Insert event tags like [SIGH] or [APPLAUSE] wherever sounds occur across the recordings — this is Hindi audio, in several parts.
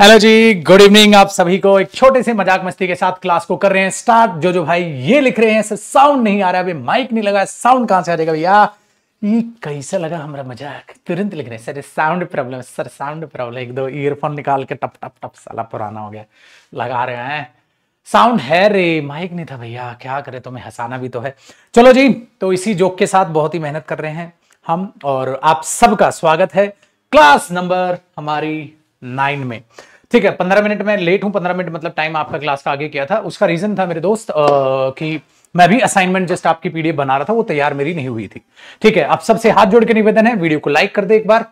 हेलो जी गुड इवनिंग आप सभी को एक छोटे से मजाक मस्ती के साथ क्लास को कर रहे हैं स्टार्ट जो जो भाई ये लिख रहे हैं साउंड नहीं आ रहा है अभी माइक नहीं लगा साउंड कहां से आ जाएगा भैया ये कैसा लगा हमारा मजाक तुरंत लिख रहे हैं sir sound problem sir sound problem एक दो ईयरफोन निकाल के टप टप टप साला पुराना हो गया लगा रहे हैं साउंड है रे माइक नहीं था भैया क्या करे तुम्हें हंसाना भी तो है चलो जी तो इसी जोक के साथ बहुत ही मेहनत कर रहे हैं हम और आप सबका स्वागत है क्लास नंबर हमारी नाइन में ठीक है पंद्रह मिनट में लेट हूँ पंद्रह मिनट मतलब टाइम आपका क्लास का आगे किया था उसका रीजन था मेरे दोस्त आ, कि मैं भी असाइनमेंट जस्ट आपकी पीडीएफ बना रहा था वो तैयार मेरी नहीं हुई थी ठीक है आप सबसे हाथ जोड़ के निवेदन है वीडियो को लाइक कर दे एक बार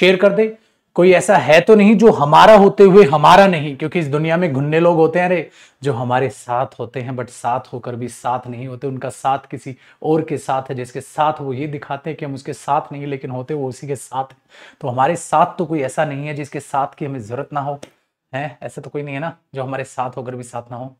शेयर कर दे कोई ऐसा है तो नहीं जो हमारा होते हुए हमारा नहीं क्योंकि इस दुनिया में घुन्ने लोग होते हैं अरे जो हमारे साथ होते हैं बट साथ होकर भी साथ नहीं होते उनका साथ किसी और के साथ है जिसके साथ वो ये दिखाते हैं कि हम उसके साथ नहीं लेकिन होते वो उसी के साथ तो हमारे साथ तो कोई ऐसा नहीं है जिसके साथ की हमें जरूरत ना हो है ऐसा तो कोई नहीं है ना जो हमारे साथ होकर भी साथ ना हो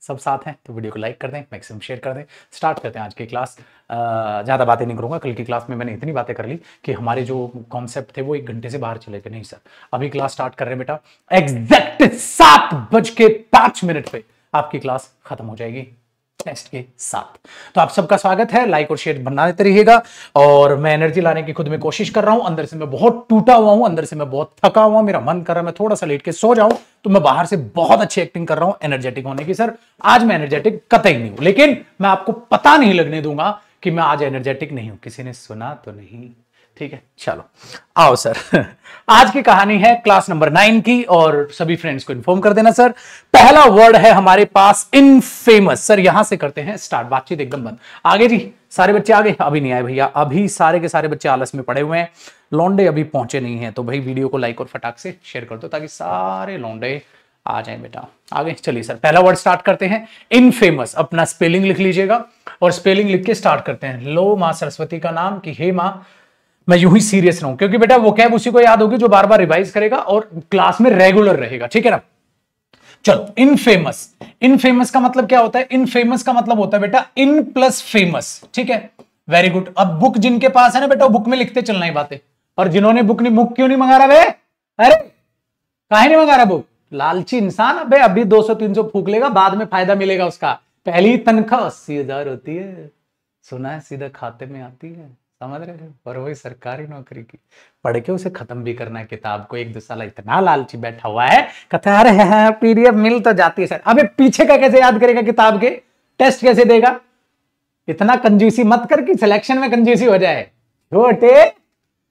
सब साथ हैं तो वीडियो को लाइक कर दें मैक्सिमम शेयर कर दें स्टार्ट करते हैं आज की क्लास ज़्यादा बातें नहीं करूँगा कल की क्लास में मैंने इतनी बातें कर ली कि हमारे जो कॉन्सेप्ट थे वो एक घंटे से बाहर चले गए नहीं सर अभी क्लास स्टार्ट कर रहे हैं बेटा एग्जैक्ट सात बज के पाँच मिनट पर आपकी क्लास खत्म हो जाएगी टेस्ट के साथ तो आप सबका स्वागत है लाइक और शेयर बना देते रहिएगा और मैं एनर्जी लाने की खुद में कोशिश कर रहा हूं अंदर से मैं बहुत टूटा हुआ हूं अंदर से मैं बहुत थका हुआ मेरा मन कर रहा है मैं थोड़ा सा लेट के सो जाऊं तो मैं बाहर से बहुत अच्छी एक्टिंग कर रहा हूं एनर्जेटिक होने की सर आज मैं एनर्जेटिक कतई नहीं हूं लेकिन मैं आपको पता नहीं लगने दूंगा कि मैं आज एनर्जेटिक नहीं हूं किसी ने सुना तो नहीं ठीक है चलो आओ सर [LAUGHS] आज की कहानी है क्लास नंबर नाइन की और सभी फ्रेंड्स को इन्फॉर्म कर देना सर पहला वर्ड है हमारे पास इन सर यहां से करते हैं स्टार्ट बातचीत एकदम बंद आगे जी सारे बच्चे आगे अभी नहीं आए भैया अभी सारे के सारे बच्चे आलस में पड़े हुए हैं लौंडे अभी पहुंचे नहीं है तो भाई वीडियो को लाइक और फटाक से शेयर कर दो ताकि सारे लौंडे आ जाए बेटा आगे चलिए सर पहला वर्ड स्टार्ट करते हैं फेमस अपना स्पेलिंग लिख लीजिएगा और स्पेलिंग लिख के स्टार्ट करते हैं लो माँ सरस्वती का नाम कि हे माँ मैं यूं ही सीरियस रहूं क्योंकि बेटा वो कैब उसी को याद होगी जो बार बार रिवाइज करेगा और क्लास में रेगुलर रहेगा ठीक है ना चलो इन फेमस इन फेमस का मतलब क्या होता है इन फेमस का मतलब होता है बेटा इन प्लस फेमस ठीक है वेरी गुड अब बुक जिनके पास है ना बेटा बुक में लिखते चलना ही बातें और जिन्होंने बुक नहीं बुक क्यों नहीं मंगा रहा अरे कहा नहीं मंगा रहा बुक लालची इंसान अबे अभी 200 300 फूक लेगा बाद में फायदा मिलेगा उसका पहली तनख्वाह अस्सी हजार होती है सुना है सीधा खाते में आती है समझ रहे हैं पर वही सरकारी नौकरी की पढ़ के उसे खत्म भी करना है किताब को एक दूसरा इतना लालची बैठा हुआ है कहते है अरे हाँ, हाँ पीडीएफ मिल तो जाती है सर अबे पीछे का कैसे याद करेगा किताब के टेस्ट कैसे देगा इतना कंजूसी मत कर कि सिलेक्शन में कंजूसी हो जाए छोटे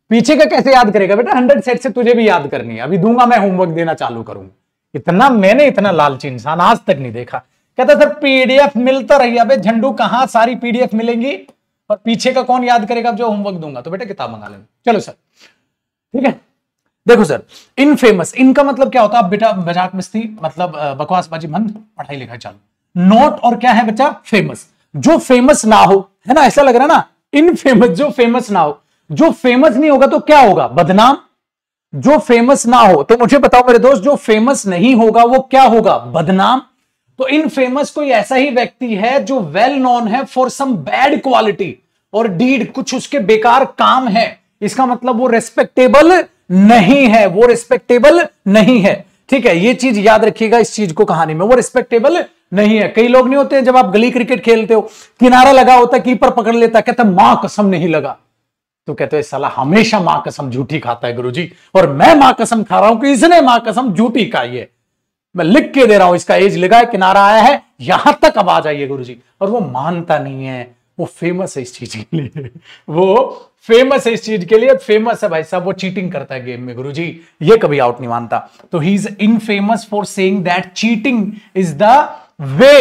पीछे का कैसे याद करेगा बेटा हंड्रेड सेट से तुझे भी याद करनी है अभी दूंगा मैं होमवर्क देना चालू करूंगा इतना मैंने इतना लालची इंसान आज तक नहीं देखा कहता सर पीडीएफ मिल तो रही है अबे झंडू कहां सारी पीडीएफ मिलेंगी और पीछे का कौन याद करेगा जो होमवर्क दूंगा तो बेटा किताब मंगा लेना चलो सर ठीक है देखो सर इन फेमस इनका मतलब क्या होता है बेटा मजाक मस्ती मतलब बकवासबाजी मंद पढ़ाई लिखा चालू नॉट और क्या है बच्चा फेमस जो फेमस ना हो है ना ऐसा लग रहा है ना इन फेमस जो फेमस ना हो जो फेमस नहीं होगा तो क्या होगा बदनाम जो फेमस ना हो तो मुझे बताओ मेरे दोस्त जो फेमस नहीं होगा वो क्या होगा बदनाम तो इन फेमस कोई ऐसा ही व्यक्ति है जो वेल नोन है फॉर सम बैड क्वालिटी और डीड कुछ उसके बेकार काम है इसका मतलब वो रेस्पेक्टेबल नहीं है वो रेस्पेक्टेबल नहीं है ठीक है ये चीज याद रखिएगा इस चीज को कहानी में वो रिस्पेक्टेबल नहीं है कई लोग नहीं होते हैं जब आप गली क्रिकेट खेलते हो किनारा लगा होता है कीपर पकड़ लेता कहता मां कसम नहीं लगा तो कहते हैं साला हमेशा मां कसम झूठी खाता है गुरुजी और मैं मां कसम खा रहा हूं कि इसने मां कसम झूठी खाई है मैं लिख के दे रहा हूं इसका एज लिखा है किनारा आया है यहां तक अब आ जाइए गुरु जी और वो मानता नहीं है वो फेमस है इस चीज के लिए वो फेमस है इस चीज के लिए फेमस है भाई साहब वो चीटिंग करता है गेम में गुरु जी ये कभी आउट नहीं मानता तो he is infamous for saying that cheating is the way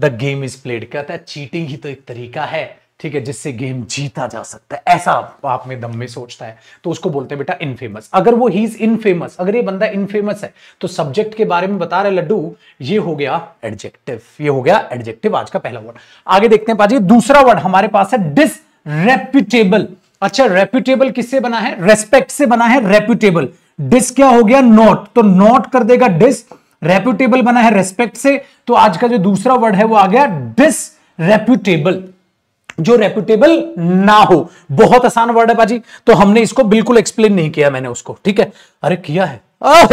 the game is played कहता है चीटिंग ही तो एक तरीका है ठीक है जिससे गेम जीता जा सकता है ऐसा आप, में दम में सोचता है तो उसको बोलते हैं बेटा इनफेमस अगर वो ही इज इनफेमस अगर ये बंदा इनफेमस है तो सब्जेक्ट के बारे में बता रहे लड्डू ये हो गया एडजेक्टिव ये हो गया एडजेक्टिव आज का पहला वर्ड आगे देखते हैं पाजी दूसरा वर्ड हमारे पास है डिसरेप्यूटेबल अच्छा रेप्यूटेबल किससे बना है रेस्पेक्ट से बना है रेप्यूटेबल डिस क्या हो गया नॉट तो नॉट कर देगा डिस रेप्यूटेबल बना है रेस्पेक्ट से तो आज का जो दूसरा वर्ड है वो आ गया डिस रेप्यूटेबल जो रेप्यूटेबल ना हो बहुत आसान वर्ड है बाजी तो हमने इसको बिल्कुल एक्सप्लेन नहीं किया मैंने उसको ठीक है अरे किया है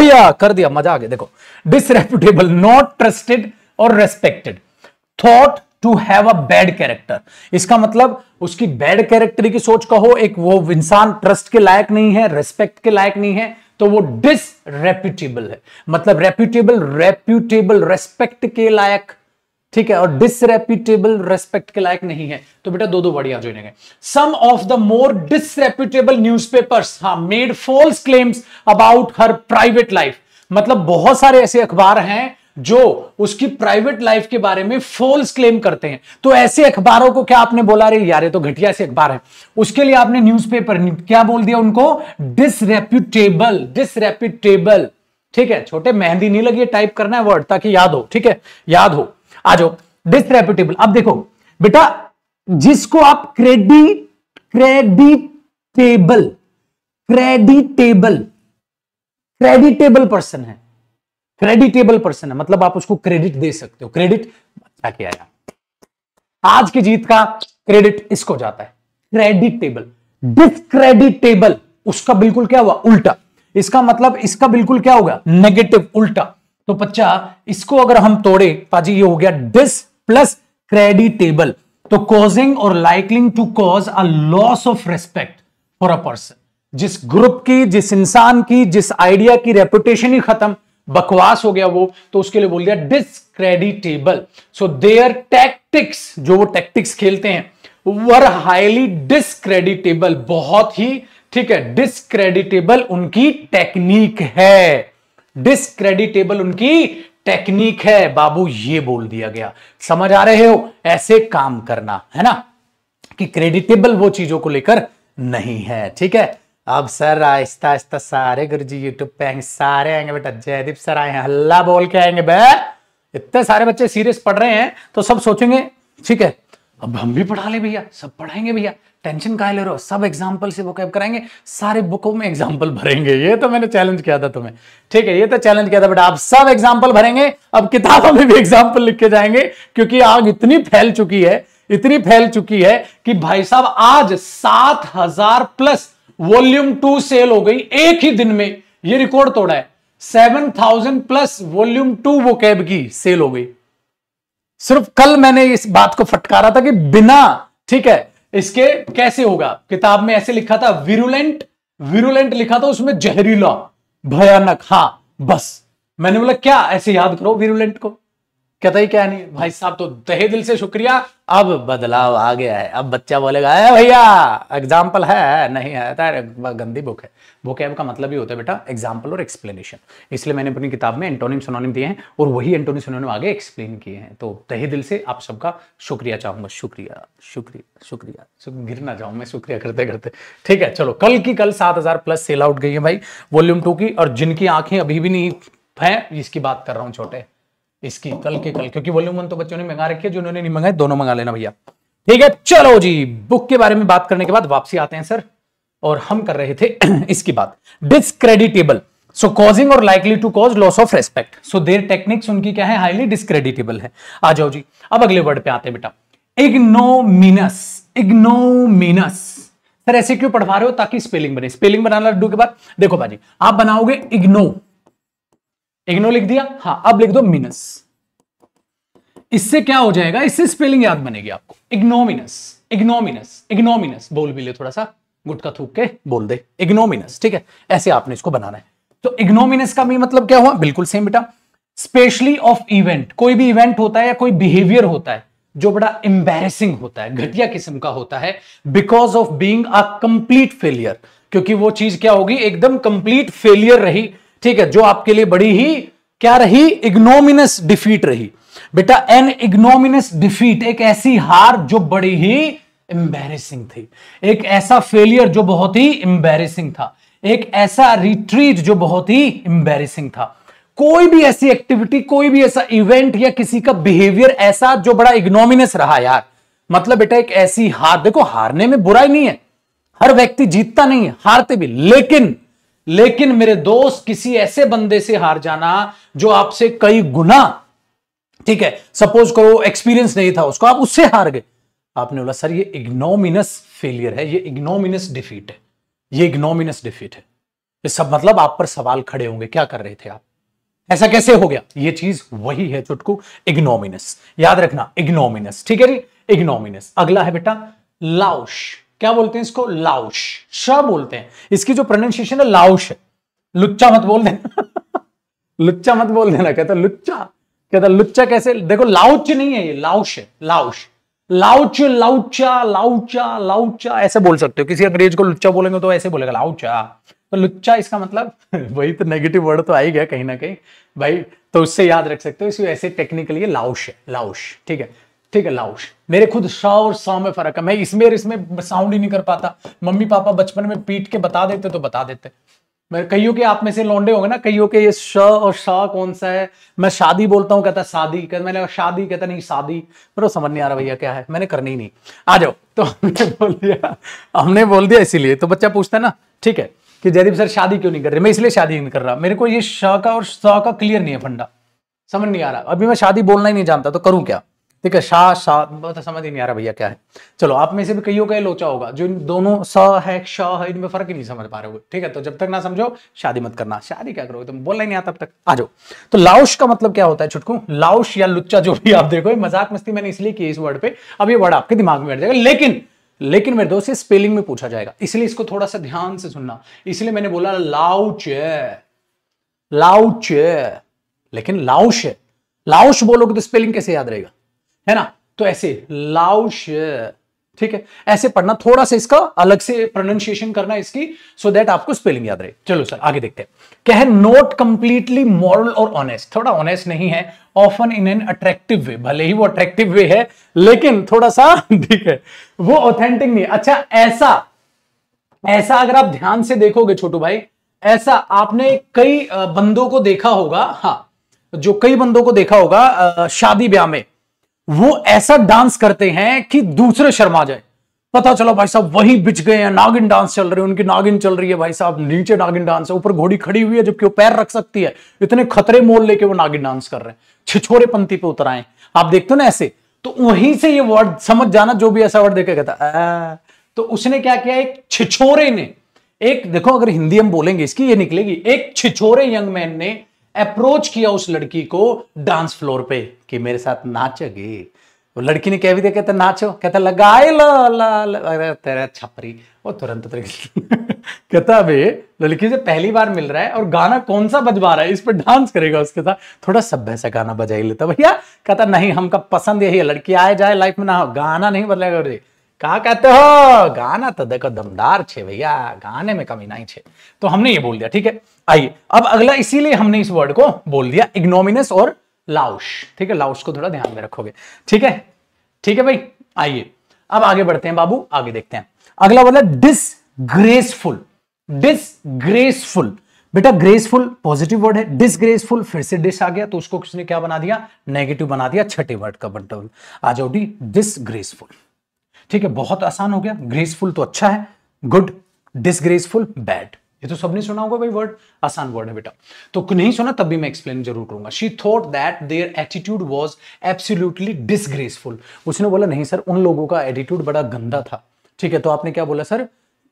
या, कर दिया मजा आ गया देखो डिसरेप्यूटेबल नॉट ट्रस्टेड और respected thought to have a bad character इसका मतलब उसकी बैड कैरेक्टर की सोच का हो एक वो इंसान ट्रस्ट के लायक नहीं है रेस्पेक्ट के लायक नहीं है तो वो डिसरेप्यूटेबल है मतलब रेप्यूटेबल रेप्यूटेबल रेस्पेक्ट के लायक ठीक है और डिसरेप्यूटेबल रेस्पेक्ट के लायक नहीं है तो बेटा दो दो बढ़िया जो some of the more disreputable paper have made false claims about her private life मतलब बहुत सारे ऐसे अखबार हैं जो उसकी प्राइवेट लाइफ के बारे में फॉल्स क्लेम करते हैं तो ऐसे अखबारों को क्या आपने बोला रे यार ये तो घटिया से अखबार है उसके लिए आपने न्यूज़पेपर क्या बोल दिया उनको डिसरेप्यूटेबल डिसरेप्यूटेबल ठीक है छोटे मेहंदी नहीं लगी टाइप करना है वर्ड ताकि याद हो ठीक है याद हो आ जाओ डिसरेप्यूटेबल अब देखो बेटा जिसको आप credit creditable creditable creditable person है क्रेडिटेबल पर्सन है मतलब आप उसको क्रेडिट दे सकते हो क्रेडिट अच्छा किया यार आज की जीत का क्रेडिट इसको जाता है क्रेडिटेबल डिसक्रेडिटेबल उसका बिल्कुल क्या हुआ उल्टा इसका मतलब इसका बिल्कुल क्या होगा नेगेटिव उल्टा तो बच्चा इसको अगर हम तोड़े पाजी ये हो गया डिस प्लस क्रेडिटेबल तो कॉजिंग और likely to cause a loss of respect for a person जिस ग्रुप की जिस इंसान की जिस आइडिया की रेपुटेशन ही खत्म बकवास हो गया वो तो उसके लिए बोल दिया डिसक्रेडिटेबल सो देयर टैक्टिक्स जो वो टैक्टिक्स खेलते हैं वर हाईली डिसक्रेडिटेबल बहुत ही ठीक है डिसक्रेडिटेबल उनकी टेक्निक है डिसक्रेडिटेबल उनकी टेक्निक है बाबू ये बोल दिया गया समझ आ रहे हो ऐसे काम करना है ना कि क्रेडिटेबल वो चीजों को लेकर नहीं है ठीक है अब सर आहिस्ता आहिस्ता सारे गुरु जी यूट्यूब पे आएंगे सारे आएंगे बेटा जयदीप सर आए हैं हल्ला बोल के आएंगे बे इतने सारे बच्चे सीरियस पढ़ रहे हैं तो सब सोचेंगे ठीक है अब हम भी पढ़ा ले भैया सब पढ़ाएंगे भैया टेंशन कहा ले रहे हो सब एग्जाम्पल से वो कराएंगे सारे बुकों में एग्जाम्पल भरेंगे ये तो मैंने चैलेंज किया था तुम्हें ठीक है ये तो चैलेंज किया था बट आप सब एग्जाम्पल भरेंगे अब किताबों में भी एग्जाम्पल लिख के जाएंगे क्योंकि आग इतनी फैल चुकी है इतनी फैल चुकी है कि भाई साहब आज सात हजार प्लस वॉल्यूम टू सेल हो गई एक ही दिन में ये रिकॉर्ड तोड़ा है seven thousand plus volume two वो कैब की सेल हो गई सिर्फ कल मैंने इस बात को फटकारा था कि बिना ठीक है इसके कैसे होगा किताब में ऐसे लिखा था विरुलेंट विरुलेंट लिखा था उसमें जहरीला भयानक हां बस मैंने बोला क्या ऐसे याद करो विरुलेंट को कतई क्या नहीं भाई साहब तो तहे दिल से शुक्रिया अब बदलाव आ गया है अब बच्चा बोलेगा अरे भैया एग्जाम्पल है नहीं है तो गंदी बुक है बुक है का मतलब ही होता है बेटा एग्जाम्पल और एक्सप्लेनेशन इसलिए मैंने अपनी किताब में एंटोनिम सोनोनिम दिए हैं और वही एंटोनिम सोनोनिम आगे एक्सप्लेन किए हैं तो तहे दिल से आप सबका शुक्रिया चाहूंगा शुक्रिया शुक्रिया शुक्रिया गिरना जाऊं मैं शुक्रिया करते करते ठीक है चलो कल की कल सात प्लस सेल आउट गई है भाई वॉल्यूम टू की और जिनकी आंखें अभी भी नहीं है इसकी बात कर रहा हूँ छोटे इसकी कल के कल क्योंकि वॉल्यूम वन तो बच्चों ने मंगा रखी है उन्होंने नहीं मंगाए दोनों मंगा लेना भैया ठीक है चलो जी बुक के बारे में बात करने के बाद वापसी आते हैं सर और हम कर रहे थे [CLEARS THROAT] इसकी बात डिसक्रेडिटेबल सो कॉजिंग और likely to cause loss of respect so their techniques उनकी क्या है हाईली डिसक्रेडिटेबल है आ जाओ जी अब अगले वर्ड पे आते हैं बेटा इग्नोमिनस इग्नोमिनस सर ऐसे क्यों पढ़वा रहे हो ताकि स्पेलिंग बने स्पेलिंग बनाना लड्डू के बाद देखो भाजी आप बनाओगे इग्नो इग्नो लिख दिया हाँ अब लिख दो मिनस इससे क्या हो जाएगा इससे स्पेलिंग याद बनेगी आपको इग्नोमिनस इग्नोमिनस इग्नोमिनस बोल भी ले थोड़ा सा गुटका थूक के बोल दे इग्नोमिनस ठीक है ऐसे आपने इसको बनाना है तो इग्नोमिनस का भी मतलब क्या हुआ बिल्कुल सेम बेटा स्पेशली ऑफ इवेंट कोई भी इवेंट होता है या कोई बिहेवियर होता है जो बड़ा एम्बेसिंग होता है घटिया किस्म का होता है because of being complete failure क्योंकि वो चीज क्या होगी एकदम कंप्लीट फेलियर रही ठीक है जो आपके लिए बड़ी ही क्या रही इग्नोमिनस डिफीट रही बेटा एन इग्नोमिनस डिफीट एक ऐसी हार जो बड़ी ही एम्बेरिसिंग थी एक ऐसा फेलियर जो बहुत ही एम्बेरिसिंग था एक ऐसा रिट्रीट जो बहुत ही एम्बेरिसिंग था कोई भी ऐसी एक्टिविटी कोई भी ऐसा इवेंट या किसी का बिहेवियर ऐसा जो बड़ा इग्नोमिनस रहा यार मतलब बेटा एक ऐसी हार देखो हारने में बुराई नहीं है हर व्यक्ति जीतता नहीं है हारते भी लेकिन लेकिन मेरे दोस्त किसी ऐसे बंदे से हार जाना जो आपसे कई गुना ठीक है सपोज करो एक्सपीरियंस नहीं था उसको आप उससे हार गए आपने बोला सर ये इग्नोमिनस फेलियर है ये इग्नोमिनस डिफीट है ये इग्नोमिनस डिफीट है ये सब मतलब आप पर सवाल खड़े होंगे क्या कर रहे थे आप ऐसा कैसे हो गया ये चीज वही है चुटकू इग्नोमिनस याद रखना इग्नोमिनस ठीक है जी इग्नोमिनस अगला है बेटा लाउश क्या बोलते हैं इसको लाउश श बोलते हैं इसकी जो प्रोनाउंसिएशन है लाउश है लुच्चा मत बोल देना [LAUGHS] लुच्चा मत बोल देना कहता लुच्चा कहता लुच्चा कैसे देखो लाउच नहीं है ये लाउश है लाउश लाउच लाउचा लाउचा लाउचा ऐसे बोल सकते हो किसी अंग्रेज को लुच्चा बोलेंगे तो ऐसे बोलेगा लाउचा तो लुच्चा इसका मतलब [LAUGHS] वही तो नेगेटिव वर्ड तो आ ही गया कहीं ना कहीं भाई तो उससे याद रख सकते हो इसी ऐसे टेक्निकली लाउश है लाउश ठीक है ठीक है लाउश मेरे खुद शाह और सा में फर्क है मैं इसमें और इसमें साउंड ही नहीं कर पाता मम्मी पापा बचपन में पीट के बता देते तो बता देते मैं कईयों के आप में से लौंडे होंगे ना कईयों के ये श और शाह कौन सा है मैं शादी बोलता हूँ कहता शादी कहता मैंने शादी कहता नहीं शादी मेरे समझ नहीं आ रहा भैया क्या है मैंने करनी ही नहीं आ जाओ तो हमने बोल दिया हमने बोल दिया इसीलिए तो बच्चा पूछता है ना ठीक है कि जयदीप सर शादी क्यों नहीं कर रहे मैं इसलिए शादी नहीं कर रहा मेरे को ये श का और शाह का क्लियर नहीं है फंडा समझ नहीं आ रहा अभी मैं शादी बोलना ही नहीं जानता तो करूं क्या है शाह शाह तो समझ ही नहीं आ रहा भैया क्या है चलो आप में से भी कईयों का लोचा होगा जो इन दोनों स है श है इनमें फर्क ही नहीं समझ पा रहे हो ठीक है तो जब तक ना समझो शादी मत करना शादी क्या करोगे तुम बोल बोलना ही नहीं आता तब तक आ जाओ तो लाउश का मतलब क्या होता है छुटकू लाउश या लुच्चा जो भी आप देखो मजाक मस्ती मैंने इसलिए की इस वर्ड पे अब ये वर्ड आपके दिमाग में बैठ जाएगा लेकिन लेकिन मेरे दोस्त स्पेलिंग में पूछा जाएगा इसलिए इसको थोड़ा सा ध्यान से सुनना इसलिए मैंने बोला लाउच लाउच लेकिन लाउश लाउश बोलोगे तो स्पेलिंग कैसे याद रहेगा है ना तो ऐसे लाउश ठीक है ऐसे पढ़ना थोड़ा सा इसका अलग से प्रोनाउंसिएशन करना इसकी सो so दैट आपको स्पेलिंग याद रहे चलो सर आगे देखते हैं क्या है नॉट कंप्लीटली मॉरल और ऑनेस्ट थोड़ा ऑनेस्ट नहीं है often in an attractive way भले ही वो अट्रैक्टिव वे है लेकिन थोड़ा सा [LAUGHS] ठीक है वो ऑथेंटिक नहीं अच्छा ऐसा ऐसा अगर आप ध्यान से देखोगे छोटू भाई ऐसा आपने कई बंदों को देखा होगा हाँ जो कई बंदों को देखा होगा शादी ब्याह में वो ऐसा डांस करते हैं कि दूसरे शर्मा जाए पता चला भाई साहब वही बिछ गए हैं नागिन डांस चल रही है उनकी नागिन चल रही है भाई साहब नीचे नागिन डांस है ऊपर घोड़ी खड़ी हुई है जबकि वो पैर रख सकती है इतने खतरे मोल लेके वो नागिन डांस कर रहे हैं छिछोरे पंथी पे उतर आए आप देखते हो ना ऐसे तो वहीं से ये वर्ड समझ जाना जो भी ऐसा वर्ड देखे कहता तो उसने क्या किया एक छिछोरे ने एक देखो अगर हिंदी हम बोलेंगे इसकी ये निकलेगी एक छिछोरे यंग मैन ने अप्रोच किया उस लड़की को डांस फ्लोर पे कि मेरे साथ नाचेगी वो लड़की ने कह भी दिया कहते नाचो कहता लगाए ला ला, ला तेरा छपरी वो तुरंत [LAUGHS] कहता अबे लड़की से पहली बार मिल रहा है और गाना कौन सा बजवा रहा है इस पर डांस करेगा उसके साथ थोड़ा सब ऐसा गाना बजा ही लेता भैया कहता नहीं हमका पसंद यही है लड़की आए जाए लाइफ में ना हो गाना नहीं बदलेगा रे कहा कहते हो गाना तो देखो दमदार छे भैया गाने में कमी नहीं छे तो हमने ये बोल दिया ठीक है आइए अब अगला इसीलिए हमने इस वर्ड को बोल दिया इग्नोमिनस और लाउश ठीक है लाउश को थोड़ा ध्यान में रखोगे ठीक है ठीक है भाई आइए अब आगे बढ़ते हैं बाबू आगे देखते हैं अगला बोला डिसग्रेसफुल डिसग्रेसफुल बेटा ग्रेसफुल पॉजिटिव वर्ड है डिसग्रेसफुल फिर से डिस आ गया तो उसको किसने क्या बना दिया नेगेटिव बना दिया छठे वर्ड का बंटल आ जाओ डी डिसग्रेसफुल ठीक है बहुत आसान हो गया ग्रेसफुल तो अच्छा है गुड डिसग्रेसफुल बैड ये तो सबने सुना होगा भाई वर्ड आसान वर्ड है बेटा तो नहीं सुना तब भी मैं एक्सप्लेन जरूर करूंगा she thought that their attitude was absolutely disgraceful उसने बोला नहीं सर उन लोगों का एटीट्यूड बड़ा गंदा था ठीक है तो आपने क्या बोला सर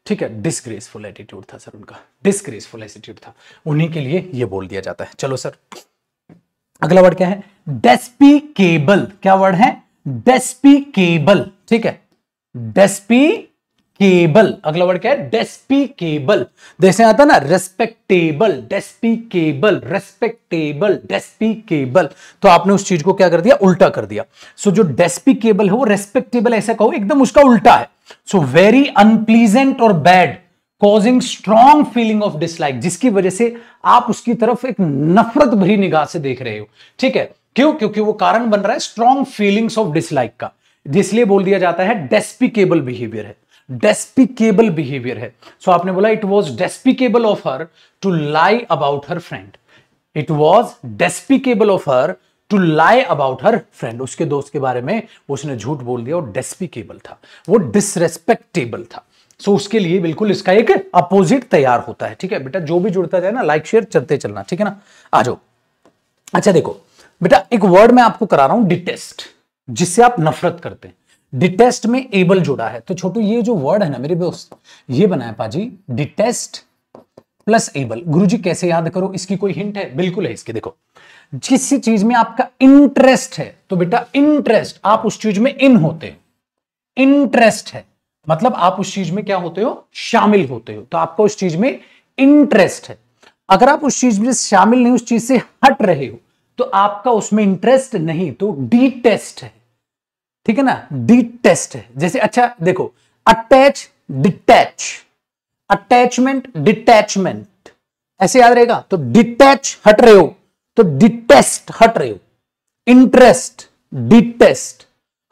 ठीक है डिसग्रेसफुल एटीट्यूड था सर उनका डिसग्रेसफुल एटीट्यूड था उन्हीं के लिए यह बोल दिया जाता है चलो सर अगला वर्ड क्या है डेस्पी केबल क्या वर्ड है डेस्पी केबल ठीक है डेस्पी केबल अगला वर्ड क्या है डेस्पिकेबल जैसे आता ना रेस्पेक्टेबल डेस्पिकेबल रेस्पेक्टेबल डेस्पिकेबल तो आपने उस चीज को क्या कर दिया उल्टा कर दिया सो so, जो डेस्पिकेबल है वो रेस्पेक्टेबल ऐसा कहो एकदम उसका उल्टा है सो वेरी अनप्लीजेंट और bad causing strong feeling of dislike जिसकी वजह से आप उसकी तरफ एक नफरत भरी निगाह से देख रहे हो ठीक है क्यों क्योंकि वो कारण बन रहा है स्ट्रॉन्ग फीलिंग्स ऑफ डिसलाइक का जिसलिए बोल दिया जाता है डेस्पिकेबल बिहेवियर है डेस्पिकेबल बिहेवियर है सो so, आपने बोला it was despicable of her to lie about her friend it was despicable of her to lie about her friend उसके दोस्त के बारे में उसने झूठ बोल दिया और डेस्पिकेबल था वो डिसरेस्पेक्टेबल था सो so, उसके लिए बिल्कुल इसका एक अपोजिट तैयार होता है ठीक है बेटा जो भी जुड़ता जाए ना लाइक शेयर चलते चलना ठीक है ना आ जाओ अच्छा देखो बेटा एक वर्ड मैं आपको करा रहा हूं डिटेस्ट जिससे आप नफरत करते हैं डिटेस्ट में एबल जोड़ा है तो छोटू ये जो वर्ड है ना मेरे दोस्त ये बनाया पाजी डिटेस्ट प्लस एबल गुरुजी कैसे याद करो इसकी कोई हिंट है बिल्कुल है इसके देखो जिस चीज में आपका इंटरेस्ट है तो बेटा इंटरेस्ट आप उस चीज में इन होते हो इंटरेस्ट है मतलब आप उस चीज में क्या होते हो शामिल होते हो तो आपका उस चीज में इंटरेस्ट है अगर आप उस चीज में शामिल नहीं उस चीज से हट रहे हो तो आपका उसमें इंटरेस्ट नहीं तो डिटेस्ट है ठीक है ना डिटेस्ट है जैसे अच्छा देखो अटैच डिटैच अटैचमेंट डिटैचमेंट ऐसे याद रहेगा तो डिटैच हट रहे हो तो डिटेस्ट हट रहे हो इंटरेस्ट डिटेस्ट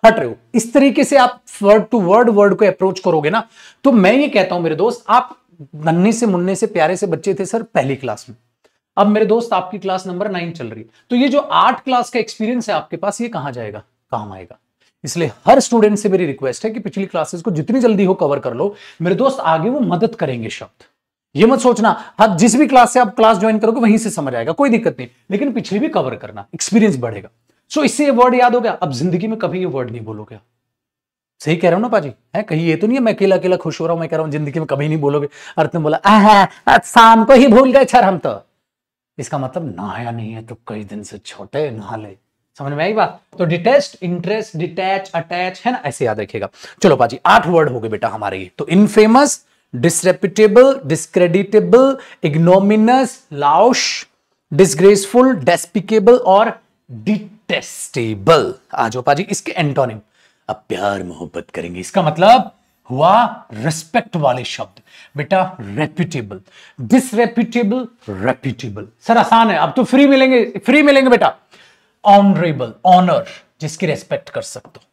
हट रहे हो इस तरीके से आप वर्ड टू वर्ड वर्ड को अप्रोच करोगे ना तो मैं ये कहता हूं मेरे दोस्त आप नन्हे से मुन्ने से प्यारे से बच्चे थे सर पहली क्लास में अब मेरे दोस्त आपकी क्लास नंबर नाइन चल रही है तो ये जो आठ क्लास का एक्सपीरियंस है आपके पास ये कहां जाएगा काम आएगा इसलिए हर स्टूडेंट से मेरी रिक्वेस्ट है कि पिछली क्लासेस को जितनी जल्दी हो कवर कर लो मेरे दोस्त आगे वो मदद करेंगे शब्द ये मत सोचना हाँ जिस भी क्लास से आप क्लास ज्वाइन करोगे वहीं से समझ आएगा कोई दिक्कत नहीं लेकिन पिछली भी कवर करना एक्सपीरियंस बढ़ेगा सो इससे ये वर्ड याद हो गया अब जिंदगी में कभी ये वर्ड नहीं बोलोगे सही कह रहा हूं ना पाजी है कहीं ये तो नहीं है मैं अकेला अकेला खुश हो रहा हूं मैं कह रहा हूं जिंदगी में कभी नहीं बोलोगे अर्थ ने बोला शाम को ही भूल गए छर हम तो इसका मतलब नहाया नहीं है तो कई दिन से छोटे नहा ले समझ में आई बात तो डिटेस्ट इंटरेस्ट डिटैच अटैच है ना ऐसे याद रखेगा चलो पाजी आठ वर्ड हो गए बेटा हमारे ये तो infamous disreputable discreditable ignominious louche disgraceful despicable और डिटेस्टेबल आज हो पाजी इसके एंटोनिम अब प्यार मोहब्बत करेंगे इसका मतलब हुआ रेस्पेक्ट वाले शब्द बेटा रेप्यूटेबल डिसरेप्यूटेबल रेप्यूटेबल सर आसान है अब तो फ्री मिलेंगे फ्री मिलेंगे बेटा ऑनरेबल ऑनर जिसकी रेस्पेक्ट कर सकते हो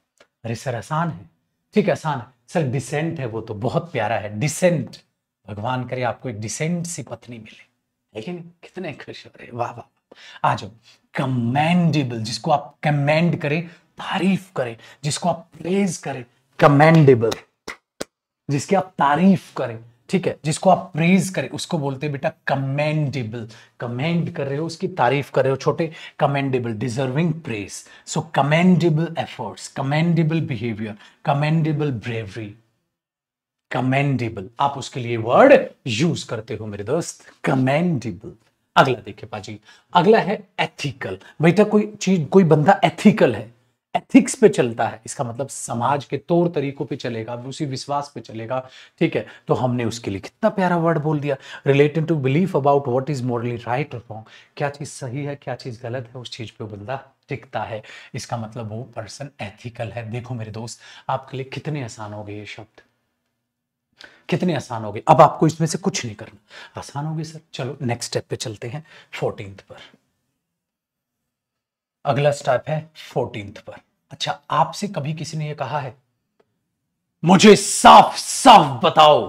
अरे सर आसान है ठीक है आसान है सर डिसेंट है वो तो बहुत प्यारा है डिसेंट भगवान करे आपको एक डिसेंट सी पत्नी मिले लेकिन कितने खुश हो रहे वाह वाह आ जाओ कमेंडेबल जिसको आप कमेंड करें तारीफ करें जिसको आप प्रेज करें कमेंडेबल जिसकी आप तारीफ करें ठीक है जिसको आप प्रेज करें उसको बोलते हैं बेटा कमेंडेबल कमेंड कर रहे हो उसकी तारीफ कर रहे हो छोटे commendable deserving praise so commendable efforts commendable behaviour commendable bravery commendable आप उसके लिए वर्ड यूज करते हो मेरे दोस्त कमेंडेबल अगला देखिए पाजी अगला है एथिकल बेटा कोई चीज कोई बंदा एथिकल है एथिक्स पे चलता है इसका मतलब समाज के तौर तरीकों पे चलेगा उसी विश्वास पे चलेगा ठीक है तो हमने उसके लिए कितना प्यारा वर्ड बोल दिया related to belief about what is morally right और रॉन्ग क्या चीज़ सही है क्या चीज़ गलत है उस चीज़ पे बंदा टिकता है इसका मतलब वो पर्सन एथिकल है देखो मेरे दोस्त आपके लिए कितने आसान हो गए ये शब्द कितने आसान हो गए अब आपको इसमें से कुछ नहीं करना आसान हो गए सर चलो नेक्स्ट स्टेप पे चलते हैं फोर्टींथ पर अगला स्टेप है फोर्टींथ पर अच्छा आपसे कभी किसी ने यह कहा है मुझे साफ साफ बताओ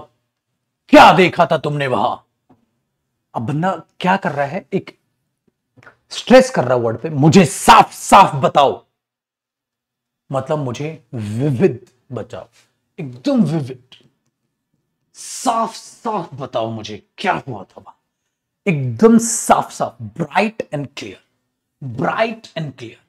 क्या देखा था तुमने वहां अब बंदा क्या कर रहा है एक स्ट्रेस कर रहा वर्ड पे मुझे साफ साफ बताओ मतलब मुझे विविध बचाओ एकदम विविध साफ साफ बताओ मुझे क्या हुआ था वहां एकदम साफ साफ bright and clear bright and clear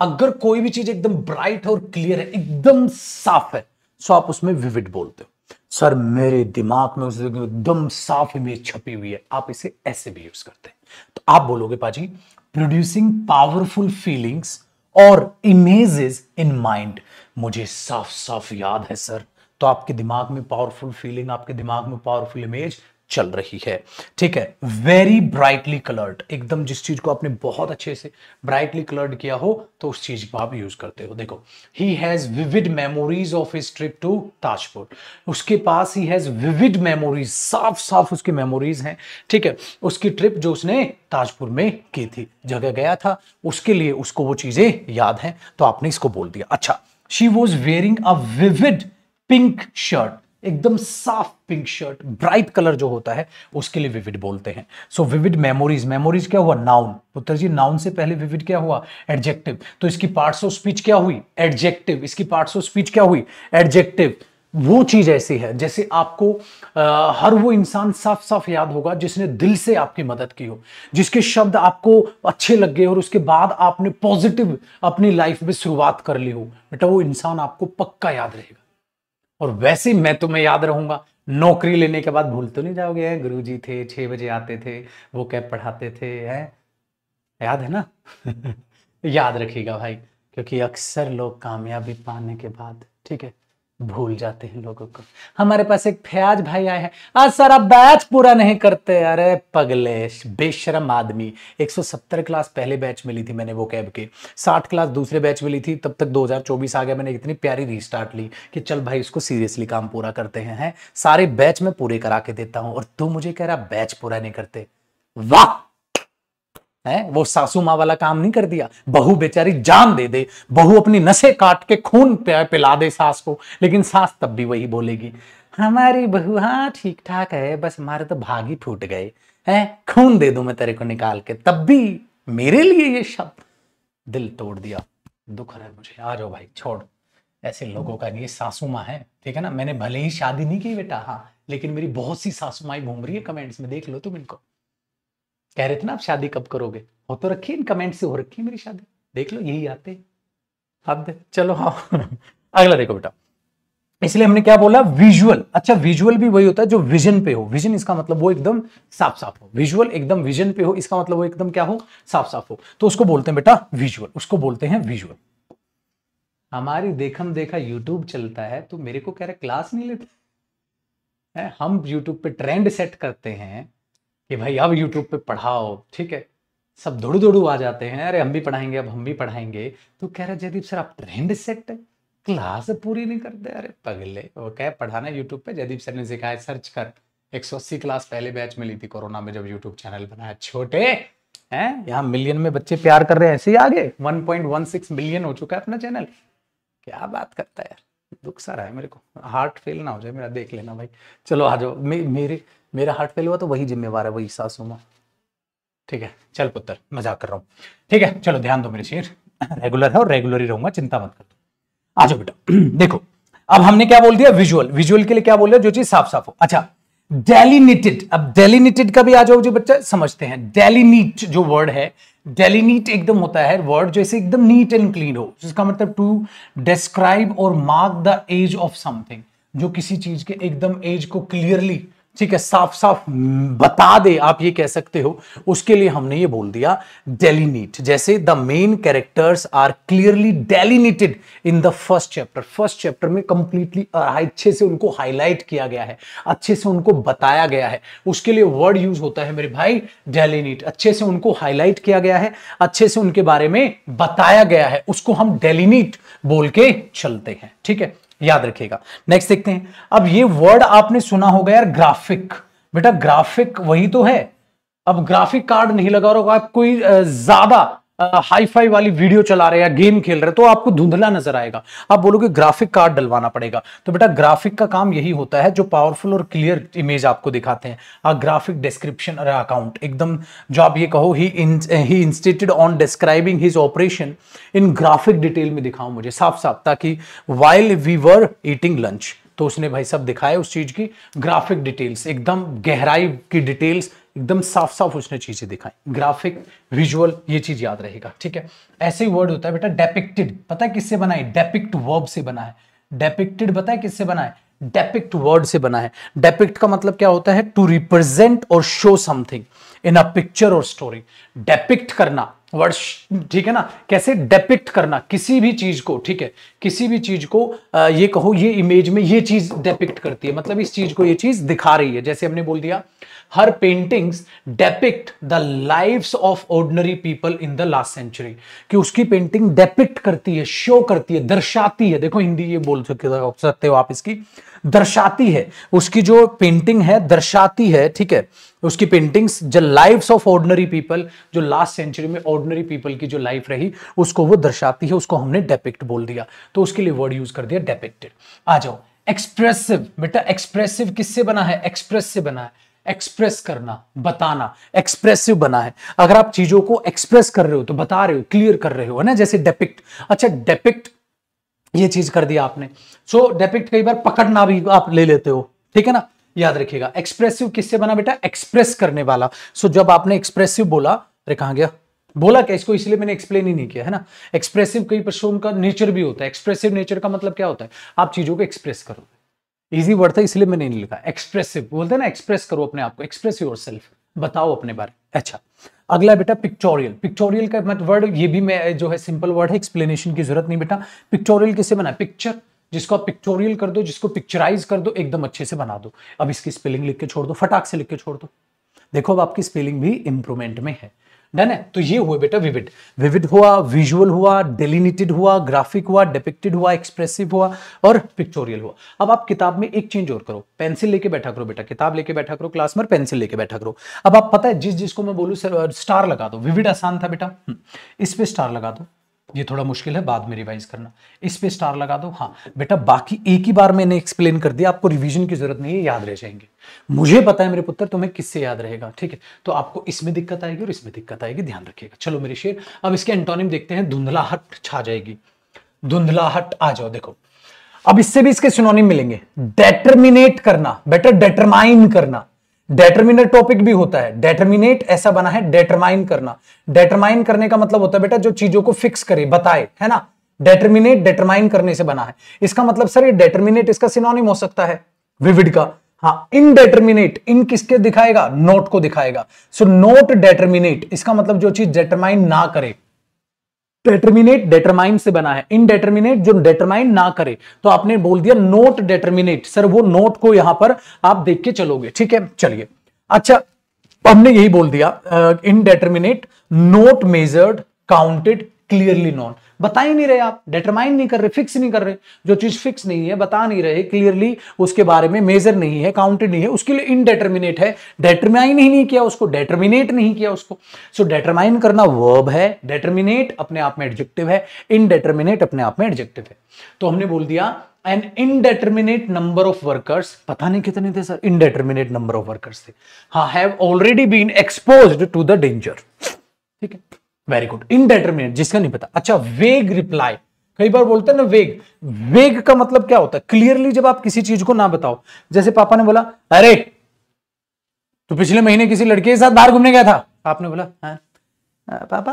अगर कोई भी चीज एकदम ब्राइट और क्लियर है एकदम साफ है सो आप उसमें विविड बोलते हो सर मेरे दिमाग में उस एकदम साफ इमेज छपी हुई है आप इसे ऐसे भी यूज करते हैं तो आप बोलोगे पाजी प्रोड्यूसिंग पावरफुल फीलिंग्स और इमेजेस इन माइंड मुझे साफ साफ याद है सर तो आपके दिमाग में पावरफुल फीलिंग आपके दिमाग में पावरफुल इमेज चल रही है ठीक है वेरी ब्राइटली कलर्ड एकदम जिस चीज को आपने बहुत अच्छे से ब्राइटली कलर्ड किया हो तो उस चीज को आप यूज करते हो देखो he has vivid memories of his trip to Tajpur उसके पास ही हैज विविड मेमोरीज साफ साफ उसकी मेमोरीज हैं ठीक है उसकी ट्रिप जो उसने ताजपुर में की थी जगह गया था उसके लिए उसको वो चीजें याद हैं तो आपने इसको बोल दिया अच्छा she was wearing a vivid pink shirt एकदम साफ पिंक शर्ट ब्राइट कलर जो होता है उसके लिए विविड बोलते हैं सो विविड मेमोरीज मेमोरीज क्या हुआ नाउन पुत्र जी नाउन से पहले विविड क्या हुआ एडजेक्टिव तो इसकी पार्ट्स ऑफ स्पीच क्या हुई एडजेक्टिव इसकी पार्ट्स ऑफ स्पीच क्या हुई एडजेक्टिव वो चीज ऐसी है जैसे आपको आ, हर वो इंसान साफ साफ याद होगा जिसने दिल से आपकी मदद की हो जिसके शब्द आपको अच्छे लग गए और उसके बाद आपने पॉजिटिव अपनी लाइफ में शुरुआत कर ली हो बेटा वो इंसान आपको पक्का याद रहेगा और वैसे मैं तुम्हें याद रहूंगा नौकरी लेने के बाद भूल तो नहीं जाओगे हैं गुरु जी थे छह बजे आते थे वो कैब पढ़ाते थे है? याद है ना [LAUGHS] याद रखिएगा भाई क्योंकि अक्सर लोग कामयाबी पाने के बाद ठीक है भूल जाते हैं लोगों को हमारे पास एक फयाज भाई आए हैं आज सारा बैच पूरा नहीं करते अरे पगले बेशरम आदमी 170 क्लास पहले बैच में ली थी मैंने वो कैब के 60 क्लास दूसरे बैच में ली थी तब तक 2024 आ गया मैंने इतनी प्यारी रीस्टार्ट ली कि चल भाई इसको सीरियसली काम पूरा करते हैं है? सारे बैच में पूरे करा के देता हूँ और तू मुझे कह रहा बैच पूरा नहीं करते वाह है वो सासू माँ वाला काम नहीं कर दिया बहू बेचारी जान दे दे बहू अपनी नशे काट के खून पिला दे सास को लेकिन सास तब भी वही बोलेगी हमारी बहू हाँ ठीक ठाक है बस हमारे तो भाग ही फूट गए हैं खून दे दू मैं तेरे को निकाल के तब भी मेरे लिए ये शब्द दिल तोड़ दिया दुख रहा है मुझे आ जाओ भाई छोड़ ऐसे लोगों का ये सासू माँ है ठीक है ना मैंने भले ही शादी नहीं की बेटा हाँ लेकिन मेरी बहुत सी सासू माई घूम रही है कमेंट्स में देख लो तुम इनको कह रहे थे ना आप शादी कब करोगे हो तो रखिए इन कमेंट से हो रखी है मेरी शादी देख लो यही आते अब चलो हाँ [LAUGHS] अगला देखो बेटा इसलिए हमने क्या बोला विजुअल अच्छा विजुअल भी वही होता है जो विजन पे हो विजन इसका मतलब वो एकदम साफ साफ हो विजुअल एकदम विजन पे हो इसका मतलब वो एकदम क्या हो साफ साफ हो तो उसको बोलते हैं बेटा विजुअल उसको बोलते हैं विजुअल हमारी देखम देखा यूट्यूब चलता है तो मेरे को कह रहे क्लास नहीं लेते हम यूट्यूब पे ट्रेंड सेट करते हैं कि भाई अब यूट्यूब पे पढ़ाओ ठीक है सब धुड़ धुड़ू आ जाते हैं अरे हम भी पढ़ाएंगे अब हम भी पढ़ाएंगे तो कह रहे जयदीप सर आप ट्रेंड सेट है क्लास पूरी नहीं करते अरे पगले वो कह पढ़ाना यूट्यूब पे जयदीप सर ने सिखाया सर्च कर 180 क्लास पहले बैच में ली थी कोरोना में जब यूट्यूब चैनल बनाया छोटे हैं यहाँ मिलियन में बच्चे प्यार कर रहे हैं ऐसे ही आगे 1.16 मिलियन हो चुका है अपना चैनल क्या बात करता है यार दुख सा रहा है मेरे को हार्ट फेल ना हो जाए मेरा देख लेना भाई चलो आ जाओ मे, मेरे मेरा हार्ट फेल हुआ तो वही जिम्मेवार है वही सासू माँ ठीक है चल पुत्र मजाक कर रहा हूँ ठीक है चलो ध्यान दो मेरे शेर रेगुलर है और रेगुलर ही रहूंगा चिंता मत कर आ जाओ बेटा [CLEARS THROAT] देखो अब हमने क्या बोल दिया विजुअल विजुअल के लिए क्या बोल रहे जो चीज साफ साफ हो अच्छा डेलीनेटेड अब डेलीनेटेड का भी आ जाओ जो बच्चा समझते हैं डेलीनीट जो वर्ड है डेलीनीट एकदम होता है वर्ड जो ऐसे एकदम नीट एंड क्लीन हो जिसका मतलब टू डिस्क्राइब और mark the edge of something जो किसी चीज के एकदम एज को क्लियरली ठीक है साफ साफ बता दे आप ये कह सकते हो उसके लिए हमने ये बोल दिया डेलीनीट जैसे the main characters are clearly delineated in the first chapter first chapter में कंप्लीटली अच्छे से उनको हाईलाइट किया गया है अच्छे से उनको बताया गया है उसके लिए वर्ड यूज होता है मेरे भाई डेलीनीट अच्छे से उनको हाईलाइट किया गया है अच्छे से उनके बारे में बताया गया है उसको हम डेलीनीट बोल के चलते हैं ठीक है याद रखिएगा नेक्स्ट देखते हैं अब ये वर्ड आपने सुना होगा यार ग्राफिक बेटा ग्राफिक वही तो है अब ग्राफिक कार्ड नहीं लगा रहा होगा आप कोई ज्यादा हाई फाई वाली वीडियो चला रहे हैं गेम खेल रहे हैं तो आपको धुंधला नजर आएगा आप बोलोगे ग्राफिक कार्ड डलवाना पड़ेगा तो बेटा ग्राफिक का काम यही होता है जो पावरफुल और क्लियर इमेज आपको दिखाते हैं आ, ग्राफिक डिस्क्रिप्शन और अकाउंट एकदम जो आप ये कहो he he insisted on describing his operation in graphic detail में दिखाओ मुझे साफ साफ ताकि while we were eating lunch तो उसने भाई सब दिखाया उस चीज की ग्राफिक डिटेल्स एकदम गहराई की डिटेल्स एकदम साफ साफ उसने चीजें दिखाई ग्राफिक विजुअल ये चीज याद रहेगा ठीक है ऐसे ही वर्ड होता है बेटा डेपिक्टेड पता है किससे बना है डेपिक्ट वर्ब से बना है डेपिक्टेड पता है किससे बना है डेपिक्ट वर्ड से बना है डेपिक्ट का मतलब क्या होता है टू रिप्रेजेंट और show something in a picture और स्टोरी डेपिक्ट करना वर्ड ठीक है ना कैसे डेपिक्ट करना किसी भी चीज को ठीक है किसी भी चीज को आ, ये कहो ये इमेज में ये चीज डेपिक्ट करती है मतलब इस चीज को ये चीज दिखा रही है जैसे हमने बोल दिया her paintings depict the lives of ordinary people in the last century कि उसकी पेंटिंग डेपिक्ट करती है शो करती है दर्शाती है देखो हिंदी ये बोल सकते हो आप इसकी दर्शाती है उसकी जो पेंटिंग है दर्शाती है ठीक है उसकी पेंटिंग्स जो लाइफ्स ऑफ ऑर्डनरी पीपल जो लास्ट सेंचुरी में ऑर्डनरी पीपल की जो लाइफ रही उसको वो दर्शाती है उसको हमने डेपिक्ट बोल दिया तो उसके लिए वर्ड यूज कर दिया डेपिक्टेड आ जाओ एक्सप्रेसिव बेटा एक्सप्रेसिव किससे बना है एक्सप्रेस से बना है एक्सप्रेस करना बताना एक्सप्रेसिव बना है अगर आप चीजों को एक्सप्रेस कर रहे हो तो बता रहे हो क्लियर कर रहे हो है ना जैसे डेपिक्ट अच्छा डेपिक्ट ये चीज कर दिया आपने सो so, डेपिक्ट कई बार पकड़ना भी आप ले लेते हो ठीक है ना याद रखिएगा एक्सप्रेसिव किससे बना बेटा एक्सप्रेस करने वाला सो so, जब आपने एक्सप्रेसिव बोला अरे कहा गया बोला क्या इसको इसलिए मैंने एक्सप्लेन ही नहीं किया है ना एक्सप्रेसिव कई पशुओं का नेचर भी होता है एक्सप्रेसिव नेचर का मतलब क्या होता है आप चीजों को एक्सप्रेस करो इजी वर्ड था इसलिए मैंने नहीं लिखा एक्सप्रेसिव बोलते हैं ना एक्सप्रेस करो अपने आप को एक्सप्रेस योर सेल्फ बताओ अपने बारे में अच्छा अगला बेटा पिक्टोरियल पिक्टोरियल का मतलब वर्ड ये भी मैं जो है सिंपल वर्ड है एक्सप्लेनेशन की जरूरत नहीं बेटा पिक्टोरियल किसे बना पिक्चर जिसको आप पिक्टोरियल कर दो जिसको पिक्चराइज कर दो एकदम अच्छे से बना दो अब इसकी स्पेलिंग लिख के छोड़ दो फटाक से लिख के छोड़ दो देखो अब आपकी स्पेलिंग भी इंप्रूवमेंट में है डन है तो ये हुए बेटा विविड विविड हुआ विजुअल हुआ डेलिनेटेड हुआ ग्राफिक हुआ डिपिक्टेड हुआ एक्सप्रेसिव हुआ और पिक्चोरियल हुआ अब आप किताब में एक चेंज और करो पेंसिल लेके बैठा करो बेटा किताब लेके बैठा करो क्लास में पेंसिल लेके बैठा करो अब आप पता है जिस जिसको मैं बोलूँ स्टार लगा दो विविड आसान था बेटा हम्म, इस पे स्टार लगा दो ये थोड़ा मुश्किल है बाद में रिवाइज करना इस पे स्टार लगा दो हाँ बेटा बाकी एक ही बार मैंने एक्सप्लेन कर दिया आपको रिवीजन की जरूरत नहीं है याद रह जाएंगे मुझे पता है मेरे पुत्र तुम्हें किससे याद रहेगा ठीक है तो आपको इसमें दिक्कत आएगी और इसमें दिक्कत आएगी ध्यान रखिएगा चलो मेरे शेर अब इसके एंटोनिम देखते हैं धुंधलाहट छा जाएगी धुंधलाहट आ जाओ देखो अब इससे भी इसके सुनोनिम मिलेंगे डेटरमिनेट करना बेटर डेटरमाइन करना डेटरमिनेट टॉपिक भी होता है डेटरमिनेट ऐसा बना है डेटरमाइन करना डेटरमाइन करने का मतलब होता है बेटा जो चीजों को फिक्स करे बताए है ना डेटरमिनेट डेटरमाइन करने से बना है इसका मतलब सर ये डेटरमिनेट इसका सिनोनिम हो सकता है विविड का हाँ डेटरमिनेट इन किसके दिखाएगा नोट को दिखाएगा सो नोट डेटरमिनेट इसका मतलब जो चीज डेटरमाइन ना करे डेटर्मिनेट डेटरमाइन से बना है इनडेटरमिनेट जो डेटरमाइन ना करे तो आपने बोल दिया नोट डेटरमिनेट सर वो नोट को यहां पर आप देख के चलोगे ठीक है चलिए अच्छा हमने यही बोल दिया indeterminate not measured counted clearly known बता ही नहीं रहे आप डिटरमाइन नहीं कर रहे फिक्स नहीं कर रहे जो चीज फिक्स नहीं है बता नहीं रहे क्लियरली उसके बारे में मेजर नहीं है काउंटेड नहीं है उसके लिए इनडेटरमिनेट है डेटरमाइन ही नहीं किया उसको डेटरमिनेट नहीं किया उसको सो so, डेटरमाइन करना वर्ब है डेटरमिनेट अपने आप में एडजेक्टिव है इनडेटरमिनेट अपने आप में एडजेक्टिव है तो हमने बोल दिया an indeterminate number of workers पता नहीं कितने थे sir indeterminate number of workers थे हाँ have already been expose to the danger ठीक है वेरी गुड इनडेटरमिनेट जिसका नहीं पता अच्छा वेग रिप्लाई कई बार बोलते हैं ना वेग वेग का मतलब क्या होता है क्लियरली जब आप किसी चीज को ना बताओ जैसे पापा ने बोला अरे तू पिछले महीने किसी लड़के के साथ बाहर घूमने गया था आपने बोला हाँ पापा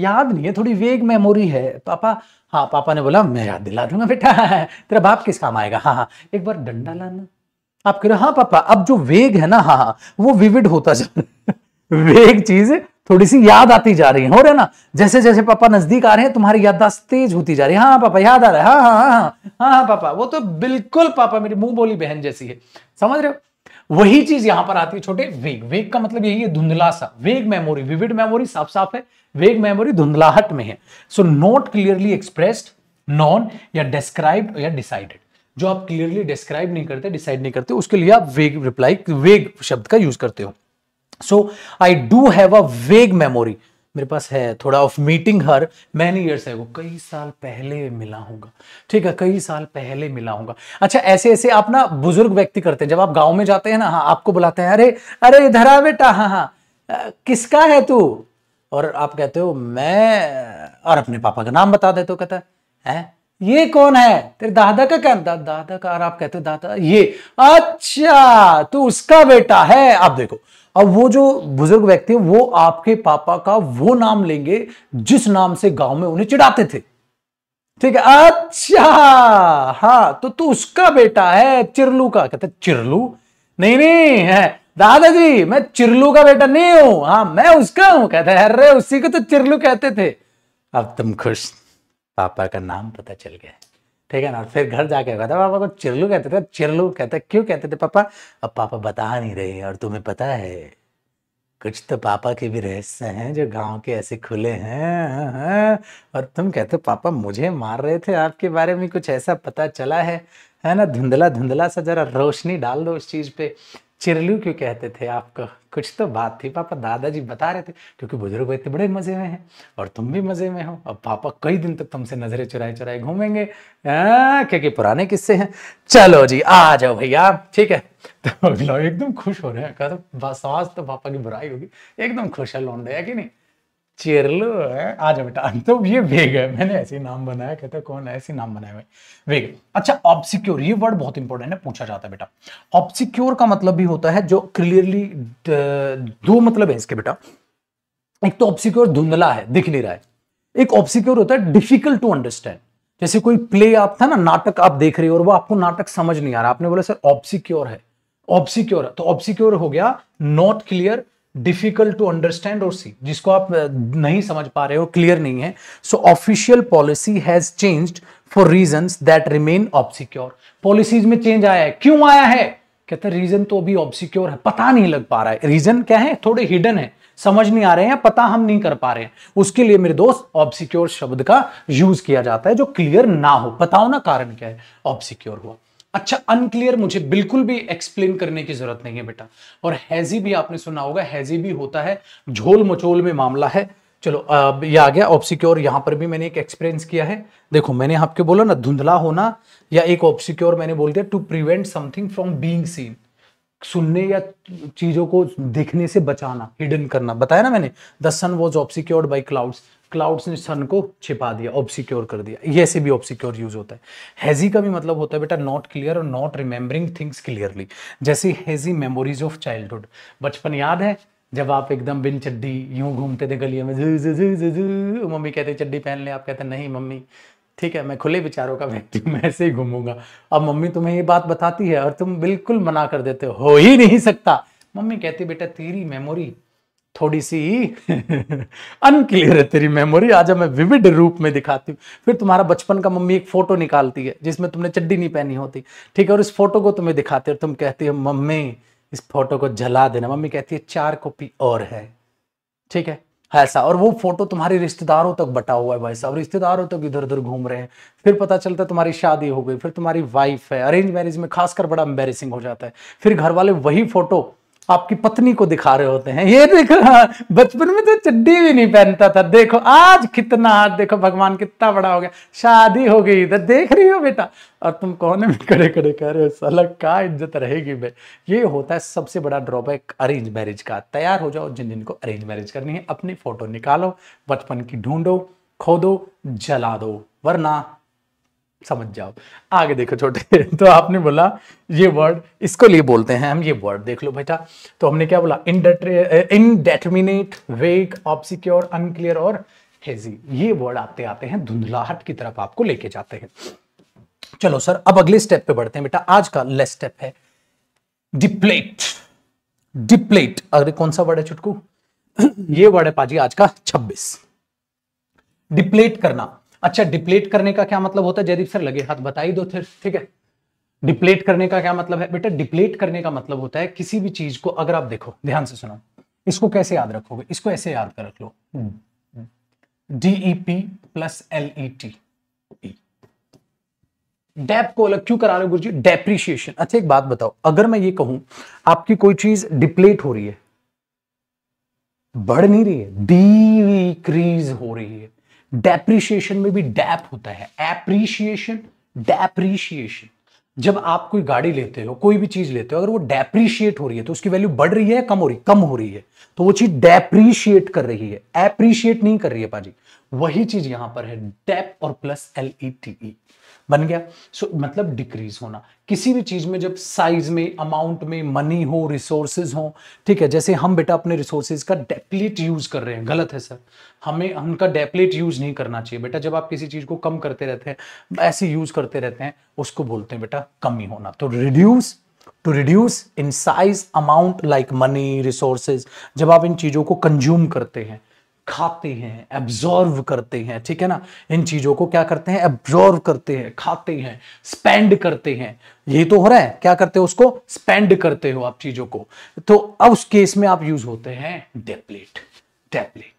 याद नहीं है थोड़ी वेग मेमोरी है पापा हाँ पापा ने बोला मैं याद दिला दूंगा बेटा तेरा बाप किस काम आएगा हाँ हाँ एक बार डंडा लाना आप कह रहे हो हाँ पापा अब जो वेग है ना हाँ हाँ वो विविड होता जा वेग [LAUGHS] चीज थोड़ी सी याद आती जा रही है हो रहा ना जैसे जैसे पापा नजदीक आ रहे हैं तुम्हारी याददाश्त तेज होती जा रही है हाँ पापा याद आ रहा है हाँ हाँ हाँ हाँ हाँ हाँ पापा वो तो बिल्कुल पापा मेरी मुंह बोली बहन जैसी है समझ रहे हो वही चीज यहां पर आती है छोटे वेग वेग का मतलब यही है धुंधला सा वेग मेमोरी विविड मेमोरी साफ साफ है वेग मेमोरी धुंधलाहट में है so not clearly expressed known या डिस्क्राइब या डिसाइडेड जो आप क्लियरली डिस्क्राइब नहीं करते डिसाइड नहीं करते उसके लिए आप वेग रिप्लाई वेग शब्द का यूज करते हो सो आई डू हैव अ वेग मेमोरी मेरे पास है थोड़ा of meeting her many years है वो कई साल पहले मिला होगा ठीक है कई साल पहले मिला होगा अच्छा ऐसे ऐसे आप ना बुजुर्ग व्यक्ति करते हैं जब आप गांव में जाते हैं ना हाँ आपको बुलाते हैं अरे अरे इधर आ बेटा हाँ हाँ किसका है तू और आप कहते हो मैं और अपने पापा का नाम बता देते हो कहता है, है? ये कौन है तेरे दादा का क्या दा, दादा का और आप कहते हो दादा ये अच्छा तू उसका बेटा है आप देखो अब वो जो बुजुर्ग व्यक्ति वो आपके पापा का वो नाम लेंगे जिस नाम से गांव में उन्हें चिढ़ाते थे ठीक है अच्छा हाँ तो तू उसका बेटा है चिरलू का कहते चिरलू नहीं नहीं है दादाजी मैं चिरलू का बेटा नहीं हूं हाँ मैं उसका हूं कहते हैं अरे उसी को तो चिरलू कहते थे अब तुम खुश पापा का नाम पता चल गया ठीक है ना फिर घर जाके कहता पापा को चिरलू कहते थे चिरलू कहते क्यों कहते थे पापा अब पापा बता नहीं रहे और तुम्हें पता है कुछ तो पापा के भी रहस्य हैं जो गांव के ऐसे खुले हैं हाँ, और तुम कहते पापा मुझे मार रहे थे आपके बारे में कुछ ऐसा पता चला है है ना धुंधला धुंधला सा जरा रोशनी डाल दो उस चीज़ पे चिरलू क्यों कहते थे आपको कुछ तो बात थी पापा दादाजी बता रहे थे क्योंकि बुजुर्ग इतने बड़े मज़े में हैं और तुम भी मज़े में हो अब पापा कई दिन तक तुमसे नज़रें चुराए चुराए घूमेंगे हाँ, क्योंकि पुराने किस्से हैं चलो जी आ जाओ भैया ठीक है तो एकदम खुश हो रहे हैं कह तो सांस तो पापा की बुराई होगी एकदम खुश है लौंडे है कि नहीं चेरलो है आ जाओ बेटा [LAUGHS] तो ये वेग है मैंने ऐसे ही नाम बनाया कहते कौन है ऐसे नाम बनाया भाई वेग अच्छा ऑब्सिक्योर ये वर्ड बहुत इंपॉर्टेंट है पूछा जाता है बेटा ऑब्सिक्योर का मतलब भी होता है जो क्लियरली दो मतलब है इसके बेटा एक तो ऑब्सिक्योर धुंधला है दिख नहीं रहा है एक ऑब्सिक्योर होता है डिफिकल्ट टू अंडरस्टैंड जैसे कोई प्ले आप था ना नाटक आप देख रहे हो और वो आपको नाटक समझ नहीं आ रहा आपने बोला सर ऑब्सिक्योर है ऑब्सिक्योर तो ऑब्सिक्योर हो गया not clear difficult to understand और सी जिसको आप नहीं समझ पा रहे हो क्लियर नहीं है so official policy has change for reason that remain obscure policies में चेंज आया है क्यों आया है कहते हैं रीजन तो अभी ऑब्सिक्योर है पता नहीं लग पा रहा है रीजन क्या है थोड़े हिडन है समझ नहीं आ रहे हैं पता हम नहीं कर पा रहे हैं उसके लिए मेरे दोस्त ऑब्सिक्योर शब्द का यूज किया जाता है जो क्लियर ना हो पता हो ना कारण क्या है ऑब्सिक्योर हुआ अच्छा अनक्लियर मुझे बिल्कुल भी एक्सप्लेन करने की जरूरत नहीं है बेटा और हैजी भी आपने सुना होगा हैजी भी होता है झोल मचोल में मामला है चलो अब ये आ गया ऑप्सिक्योर यहाँ पर भी मैंने एक एक्सपीरियंस किया है देखो मैंने आपके बोला ना धुंधला होना या एक ऑप्सिक्योर मैंने बोल दिया to prevent something from being seen सुनने या चीजों को देखने से बचाना हिडन करना बताया ना मैंने the sun was obscured by clouds clouds ने सन को छिपा दिया ऑब्सिक्योर कर दिया ये से भी ऑब्सिक्योर यूज होता है हैजी का भी मतलब होता है बेटा नॉट क्लियर और नॉट रिमेंबरिंग थिंग्स क्लियरली जैसे हैजी मेमोरीज ऑफ चाइल्डहुड बचपन याद है जब आप एकदम बिन चड्डी यूं घूमते थे गलियों में जू जू जू जू जू मम्मी कहते चड्डी पहन ले आप कहते नहीं मम्मी ठीक है मैं खुले विचारों का व्यक्ति मैं ऐसे ही घूमूंगा अब मम्मी तुम्हें ये बात बताती है और तुम बिल्कुल मना कर देते हो ही नहीं सकता मम्मी कहती बेटा तेरी मेमोरी थोड़ी सी अनक्लियर है तेरी मेमोरी आज मैं विविड रूप में दिखाती हूँ फिर तुम्हारा बचपन का मम्मी एक फोटो निकालती है जिसमें तुमने चड्डी नहीं पहनी होती ठीक है और इस फोटो को तुम्हें दिखाते हो तुम कहती हो मम्मी इस फोटो को जला देना मम्मी कहती है चार कॉपी और है ठीक है ऐसा और वो फोटो तुम्हारे रिश्तेदारों तक बटा हुआ है भाई साहब रिश्तेदारों तक इधर उधर घूम रहे हैं फिर पता चलता है तुम्हारी शादी हो गई फिर तुम्हारी वाइफ है अरेंज मैरिज में खासकर बड़ा एम्बेसिंग हो जाता है फिर घर वाले वही फोटो आपकी पत्नी को दिखा रहे होते हैं ये देखो बचपन में तो चड्डी भी नहीं पहनता था देखो आज कितना देखो भगवान कितना बड़ा हो गया शादी हो गई इधर देख रही हो बेटा और तुम कौन है कड़े कड़े कह रहे हो सलग का इज्जत रहेगी बे ये होता है सबसे बड़ा ड्रॉबैक अरेंज मैरिज का तैयार हो जाओ जिन जिनको अरेंज मैरिज करनी है अपनी फोटो निकालो बचपन की ढूंढो खोदो जला दो वरना समझ जाओ आगे देखो छोटे तो आपने बोला ये वर्ड इसको लिए बोलते हैं हम ये वर्ड देख लो बेटा तो हमने क्या बोला इनडेटमिनेट वेक ऑब्सिक्योर अनक्लियर और हेजी ये वर्ड आते आते हैं धुंधलाहट की तरफ आपको लेके जाते हैं चलो सर अब अगले स्टेप पे बढ़ते हैं बेटा आज का लेस्ट स्टेप है डिप्लेट डिप्लेट अगले कौन सा वर्ड है चुटकू ये वर्ड है पाजी आज का छब्बीस डिप्लेट करना अच्छा डिप्लेट करने का क्या मतलब होता है जयदीप सर लगे हाथ बताई दो फिर ठीक है डिप्लेट करने का क्या मतलब है बेटा डिप्लेट करने का मतलब होता है किसी भी चीज को अगर आप देखो ध्यान से सुनो इसको कैसे याद रखोगे इसको ऐसे याद कर रख लो DEP plus L E T डेप को अलग क्यों करा रहे हो गुरुजी डेप्रिशिएशन अच्छा एक बात बताओ अगर मैं ये कहूं आपकी कोई चीज डिप्लेट हो रही है बढ़ नहीं रही है डीक्रीज हो रही है डेप्रिशिएशन में भी डैप होता है एप्रिशिएशन डेप्रिशिएशन जब आप कोई गाड़ी लेते हो कोई भी चीज लेते हो अगर वो डेप्रिशिएट हो रही है तो उसकी वैल्यू बढ़ रही है या कम हो रही है कम हो रही है तो वो चीज डेप्रिशिएट कर रही है एप्रिशिएट नहीं कर रही है पाजी वही चीज यहां पर है डेप और प्लस एलई ई टी ई बन गया सो so, मतलब डिक्रीज होना किसी भी चीज में जब साइज में अमाउंट में मनी हो रिसोर्सेज हो ठीक है जैसे हम बेटा अपने रिसोर्सेज का डेप्लीट यूज कर रहे हैं गलत है सर हमें उनका डेप्लीट यूज नहीं करना चाहिए बेटा जब आप किसी चीज को कम करते रहते हैं ऐसे यूज करते रहते हैं उसको बोलते हैं बेटा कम ही होना तो reduce to reduce in size amount like money resources जब आप इन चीजों को कंज्यूम करते हैं खाते हैं एब्जॉर्व करते हैं ठीक है ना इन चीजों को क्या करते हैं एब्जॉर्व करते हैं खाते हैं स्पेंड करते हैं ये तो हो रहा है क्या करते हो उसको स्पेंड करते हो आप चीजों को तो अब उस केस में आप यूज होते हैं डेपलेट डेपलेट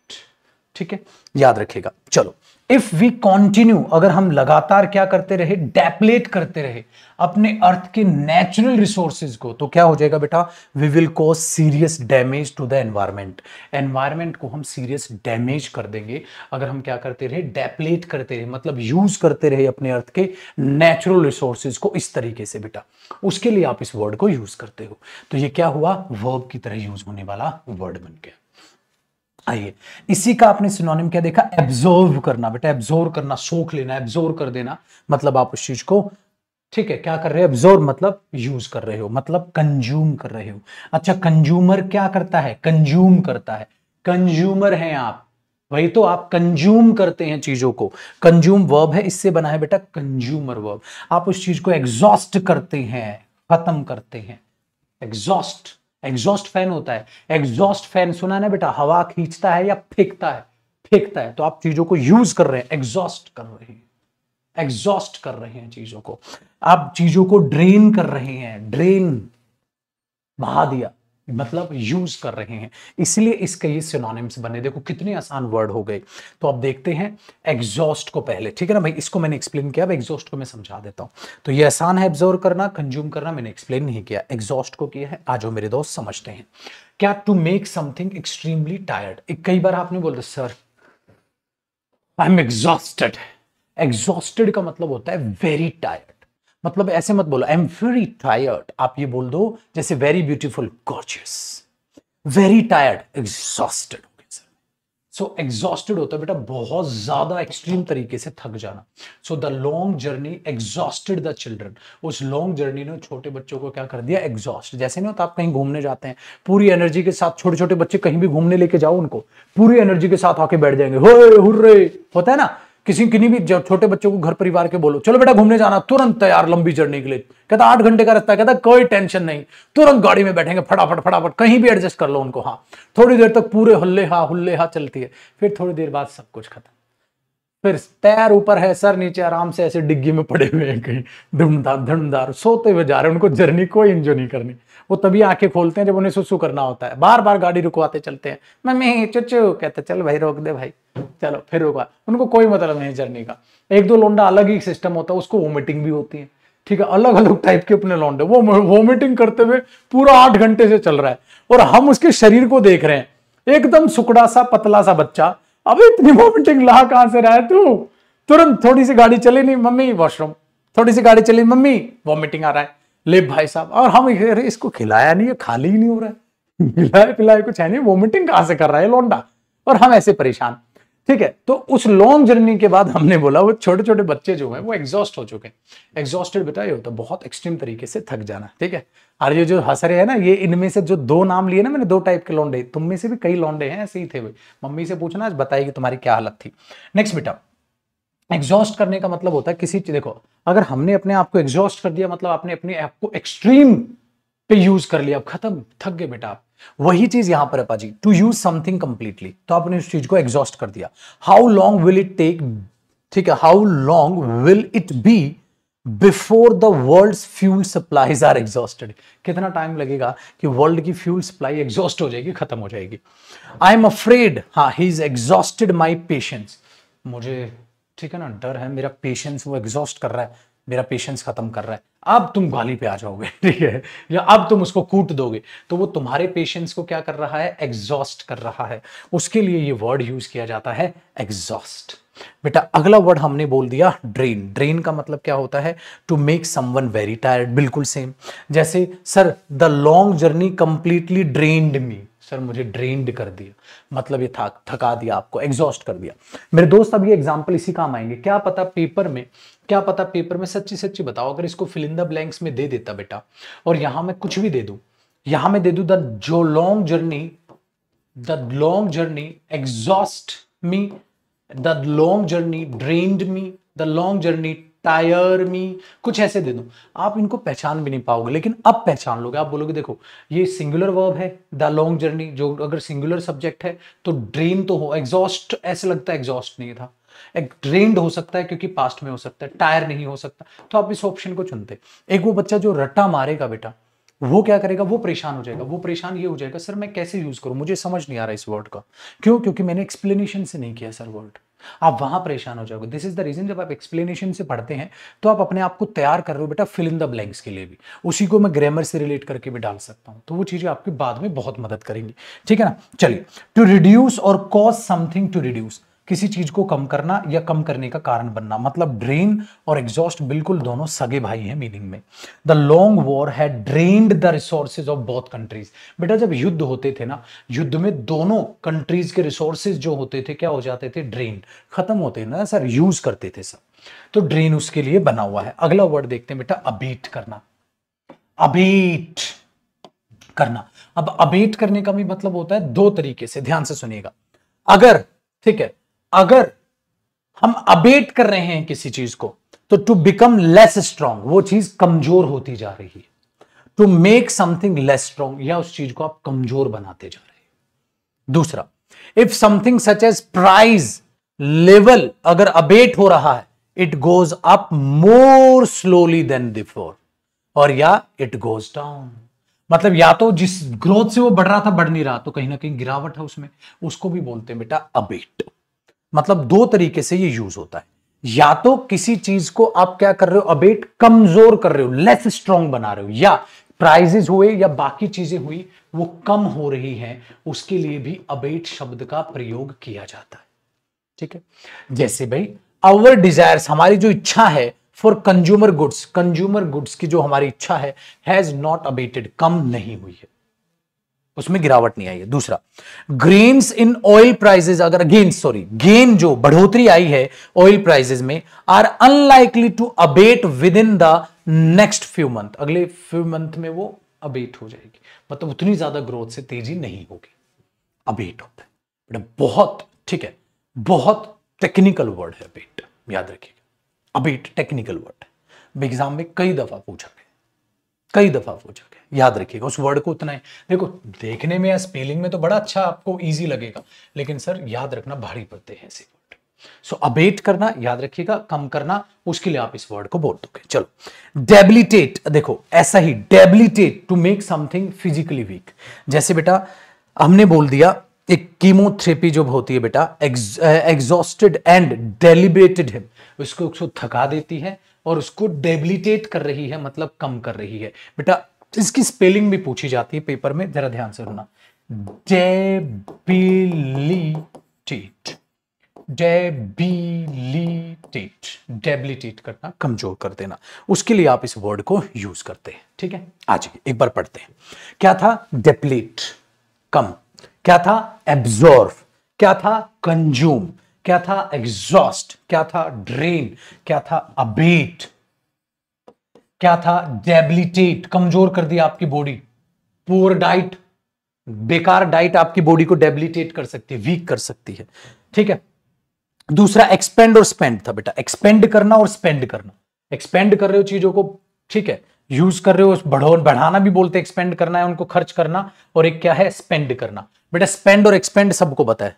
ठीक है याद रखेगा चलो इफ वी कॉन्टिन्यू अगर हम लगातार क्या करते रहे डेपलेट करते रहे अपने अर्थ के नेचुरल रिसोर्सेज को तो क्या हो जाएगा बेटा we will cause serious damage to the environment environment को हम सीरियस डैमेज कर देंगे अगर हम क्या करते रहे डेपलेट करते रहे मतलब यूज करते रहे अपने अर्थ के नेचुरल रिसोर्सेज को इस तरीके से बेटा उसके लिए आप इस वर्ड को यूज करते हो तो ये क्या हुआ वर्ब की तरह यूज होने वाला वर्ड बन गया आइए इसी का आपने सिनोनिम क्या देखा एब्जॉर्व करना बेटा एब्जॉर्व करना सोख लेना एब्जॉर्व कर देना मतलब आप उस चीज को ठीक है क्या कर रहे हो एब्जॉर्व मतलब यूज कर रहे हो मतलब कंज्यूम कर रहे हो अच्छा कंज्यूमर क्या करता है कंज्यूम करता है कंज्यूमर हैं आप वही तो आप कंज्यूम करते हैं चीजों को कंज्यूम वर्ब है इससे बना है बेटा कंज्यूमर वर्ब आप उस चीज को एग्जॉस्ट करते हैं खत्म करते हैं एग्जॉस्ट एग्जॉस्ट फैन होता है एग्जॉस्ट फैन सुना ना बेटा हवा खींचता है या फेंकता है फेंकता है तो आप चीजों को यूज कर रहे हैं एग्जॉस्ट कर रहे हैं एग्जॉस्ट कर रहे हैं चीजों को आप चीजों को ड्रेन कर रहे हैं ड्रेन बहा दिया मतलब यूज कर रहे हैं इसलिए इसके ये सिनोनिम्स बने देखो कितने आसान वर्ड हो गए तो अब देखते हैं एग्जॉस्ट को पहले ठीक है ना भाई इसको मैंने एक्सप्लेन किया अब एग्जॉस्ट को मैं समझा देता हूं तो ये आसान है एब्जॉर्व करना कंज्यूम करना मैंने एक्सप्लेन नहीं किया एग्जॉस्ट को किया है आज मेरे दोस्त समझते हैं क्या to make something extremely tired कई बार आपने बोल रहे sir I am exhausted exhausted का मतलब होता है वेरी टायर्ड मतलब ऐसे मत बोलो आई एम वेरी टायर्ड आप ये बोल दो जैसे very beautiful gorgeous very tired exhausted so exhausted होता है बेटा बहुत ज्यादा एक्सट्रीम तरीके से थक जाना so the long journey exhausted the children उस लॉन्ग जर्नी ने छोटे बच्चों को क्या कर दिया एग्जॉस्ट जैसे नहीं होता आप कहीं घूमने जाते हैं पूरी एनर्जी के साथ छोटे छोटे बच्चे कहीं भी घूमने लेके जाओ उनको पूरी एनर्जी के साथ आके बैठ जाएंगे हो हुर्रे होता है ना किसी किन्हीं भी छोटे बच्चों को घर परिवार के बोलो चलो बेटा घूमने जाना तुरंत तैयार लंबी जर्नी के लिए कहता आठ घंटे का रास्ता कहता कोई टेंशन नहीं तुरंत गाड़ी में बैठेंगे फटाफट फटाफट कहीं भी एडजस्ट कर लो उनको हाँ थोड़ी देर तक पूरे हल्ले हा हुल्ले हा चलती है फिर थोड़ी देर बाद सब कुछ खत्म फिर पैर ऊपर है सर नीचे आराम से ऐसे डिग्गी में पड़े हुए हैं कहीं धुमधार धुमधार सोते हुए जा रहे हैं उनको जर्नी कोई इंजॉय नहीं करनी वो तभी आंखें खोलते हैं जब उन्हें सुसु करना होता है बार बार गाड़ी रुकवाते चलते हैं मम्मी चुचू कहते चल भाई रोक दे भाई चलो फिर रुका उनको कोई मतलब नहीं जर्नी का एक दो लोंडा अलग ही सिस्टम होता है उसको वोमिटिंग भी होती है ठीक है अलग अलग टाइप के अपने लौंडे वो वोमिटिंग करते हुए पूरा आठ घंटे से चल रहा है और हम उसके शरीर को देख रहे हैं एकदम सुकड़ा सा पतला सा बच्चा अभी इतनी वॉमिटिंग ला कहां से रहा है तू तुरंत थोड़ी सी गाड़ी चली नहीं मम्मी वॉशरूम थोड़ी सी गाड़ी चली मम्मी वॉमिटिंग आ रहा है ले भाई साहब और हम अरे इसको खिलाया नहीं है खाली ही नहीं हो रहा है [LAUGHS] खिलाया पिलाए कुछ है नहीं वॉमिटिंग कहां से कर रहा है लोंडा और हम ऐसे परेशान ठीक है तो उस लॉन्ग जर्नी के बाद हमने बोला वो छोटे छोटे बच्चे जो हैं वो एग्जॉस्ट हो चुके हैं एग्जॉस्टेड बेटा ये होता है बहुत एक्सट्रीम तरीके से थक जाना ठीक है और ये जो हंस रहे हैं ना ये इनमें से जो दो नाम लिए ना मैंने दो टाइप के लौंडे तुम में से भी कई लौंडे हैं ऐसे ही थे वे मम्मी से पूछना आज बताएगी तुम्हारी क्या हालत थी नेक्स्ट बेटा एग्जॉस्ट करने का मतलब होता है किसी देखो अगर हमने अपने आप को एग्जॉस्ट कर दिया मतलब आपने अपने आप को एक्सट्रीम पे यूज कर लिया अब खत्म थक गए बेटा आप वही चीज यहां पर है पाजी टू यूज समथिंग कंप्लीटली तो आपने उस चीज को एग्जॉस्ट कर दिया how long will it take ठीक है how long will it be before the world fuel supplies are exhausted कितना टाइम लगेगा कि वर्ल्ड की फ्यूल सप्लाई एग्जॉस्ट हो जाएगी खत्म हो जाएगी आई एम अफ्रेड हा he is exhausted my patience मुझे ठीक है ना डर है मेरा पेशेंस वो एग्जॉस्ट कर रहा है मेरा पेशेंस खत्म कर रहा है अब तुम गाली पे आ जाओगे [LAUGHS] ठीक है या अब तुम उसको कूट दोगे तो वो तुम्हारे पेशेंस को क्या कर रहा है एग्जॉस्ट कर रहा है उसके लिए ये वर्ड यूज किया जाता है एग्जॉस्ट बेटा अगला वर्ड हमने बोल दिया ड्रेन ड्रेन का मतलब क्या होता है to make someone very tired बिल्कुल सेम जैसे sir the long journey completely drained me sir मुझे ड्रेन्ड कर दिया मतलब ये थक थका दिया आपको एग्जॉस्ट कर दिया मेरे दोस्त अब ये एग्जाम्पल इसी काम आएंगे क्या पता पेपर में क्या पता पेपर में सच्ची सच्ची बताओ अगर इसको फिलिंदा ब्लैंक्स में दे देता बेटा और यहां मैं कुछ भी दे दू यहां मैं दे दू द जो long journey the long journey exhaust me the long journey drained me the long journey tire me कुछ ऐसे दे दू आप इनको पहचान भी नहीं पाओगे लेकिन अब पहचान लोगे आप बोलोगे देखो ये सिंगुलर वर्ब है द लॉन्ग जर्नी जो अगर सिंगुलर सब्जेक्ट है तो ड्रेन तो हो एग्जॉस्ट ऐसे लगता है एग्जॉस्ट नहीं था एक ड्रेन्ड हो सकता है क्योंकि पास्ट में हो सकता है टायर नहीं हो सकता तो आप इस ऑप्शन को चुनते एक वो बच्चा जो रट्टा मारेगा बेटा वो क्या करेगा वो परेशान हो जाएगा वो परेशान ये हो जाएगा सर मैं कैसे यूज करूं मुझे समझ नहीं आ रहा इस वर्ड का क्यों क्योंकि मैंने एक्सप्लेनेशन से नहीं किया सर वर्ड आप वहां परेशान हो जाओगे दिस इज द रीजन जब आप एक्सप्लेनेशन से पढ़ते हैं तो आप अपने आप को तैयार कर रहे हो बेटा फिल इन द ब्लैंक्स के लिए भी उसी को मैं ग्रामर से रिलेट करके भी डाल सकता हूं तो वो चीजें आपकी बाद में बहुत मदद करेंगी ठीक है ना चलिए टू रिड्यूस और कॉज समथिंग टू रिड्यूस किसी चीज को कम करना या कम करने का कारण बनना मतलब ड्रेन और एग्जॉस्ट बिल्कुल दोनों सगे भाई हैं मीनिंग में द लॉन्ग वॉर है drained the resources of both countries बेटा जब युद्ध होते थे ना युद्ध में दोनों कंट्रीज के रिसोर्सेज जो होते थे क्या हो जाते थे ड्रेन खत्म होते ना सर यूज करते थे सब तो ड्रेन उसके लिए बना हुआ है अगला वर्ड देखते हैं बेटा अबीट करना अबीट करना अब अबेट करने का भी मतलब होता है दो तरीके से ध्यान से सुनिएगा अगर ठीक है अगर हम अबेट कर रहे हैं किसी चीज को तो टू बिकम लेस स्ट्रांग वो चीज कमजोर होती जा रही है to make something less strong या उस चीज को आप कमजोर बनाते जा रहे हैं दूसरा if something such as price level अगर अबेट हो रहा है it goes up more slowly than before और या इट गोज डाउन मतलब या तो जिस ग्रोथ से वो बढ़ रहा था बढ़ नहीं रहा तो कहीं ना कहीं गिरावट है उसमें उसको भी बोलते हैं बेटा अबेट मतलब दो तरीके से ये यूज होता है या तो किसी चीज को आप क्या कर रहे हो अबेट कमजोर कर रहे हो लेस स्ट्रॉन्ग बना रहे हो या प्राइजेज हुए या बाकी चीजें हुई वो कम हो रही हैं उसके लिए भी अबेट शब्द का प्रयोग किया जाता है ठीक है जैसे भाई अवर डिजायर्स हमारी जो इच्छा है for consumer goods consumer goods की जो हमारी इच्छा है हैज नॉट अबेटेड कम नहीं हुई है उसमें गिरावट नहीं आई है दूसरा ग्रेन्स इन ऑयल प्राइजेज अगर गेन सॉरी गेन जो बढ़ोतरी आई है ऑयल प्राइजेज में are unlikely to abate within the next few month अगले फ्यू मंथ में वो अबेट हो जाएगी मतलब उतनी ज्यादा ग्रोथ से तेजी नहीं होगी अबेट होता है बेटा बहुत ठीक है बहुत टेक्निकल वर्ड है अबेट याद रखिएगा अबेट टेक्निकल वर्ड एग्जाम में कई दफा पूछा गया कई दफा पूछा गया याद रखिएगा उस वर्ड को उतना ही देखो देखने में या स्पेलिंग में तो बड़ा अच्छा आपको ईजी लगेगा लेकिन सर याद रखना भारी पड़ते हैं ऐसे वर्ड सो अबेट करना याद रखिएगा कम करना उसके लिए आप इस वर्ड को बोल दोगे चलो डेबिलिटेट देखो ऐसा ही debilitate to make something physically weak जैसे बेटा हमने बोल दिया एक कीमोथेरेपी जो होती है बेटा एग्जॉस्टेड एंड डेलिबेटेड हिम उसको उसको थका देती है और उसको डेबिलिटेट कर रही है मतलब कम कर रही है बेटा इसकी स्पेलिंग भी पूछी जाती है पेपर में जरा ध्यान से सुनना डेबिलिटेट डेबिलिटेट डेबिलिटेट करना कमजोर कर देना उसके लिए आप इस वर्ड को यूज करते हैं ठीक है आज एक बार पढ़ते हैं क्या था डेप्लीट कम क्या था एब्जॉर्व क्या था कंज्यूम क्या था एग्जॉस्ट क्या था ड्रेन क्या था अबेट क्या था डेबिलिटेट कमजोर कर दिया आपकी बॉडी पुअर डाइट बेकार डाइट आपकी बॉडी को डेबिलिटेट कर सकती है वीक कर सकती है ठीक है दूसरा एक्सपेंड और स्पेंड था बेटा एक्सपेंड करना और स्पेंड करना एक्सपेंड कर रहे हो चीजों को ठीक है यूज कर रहे हो बढ़ो बढ़ाना भी बोलते एक्सपेंड करना है उनको खर्च करना और एक क्या है स्पेंड करना बेटा स्पेंड और एक्सपेंड सबको पता है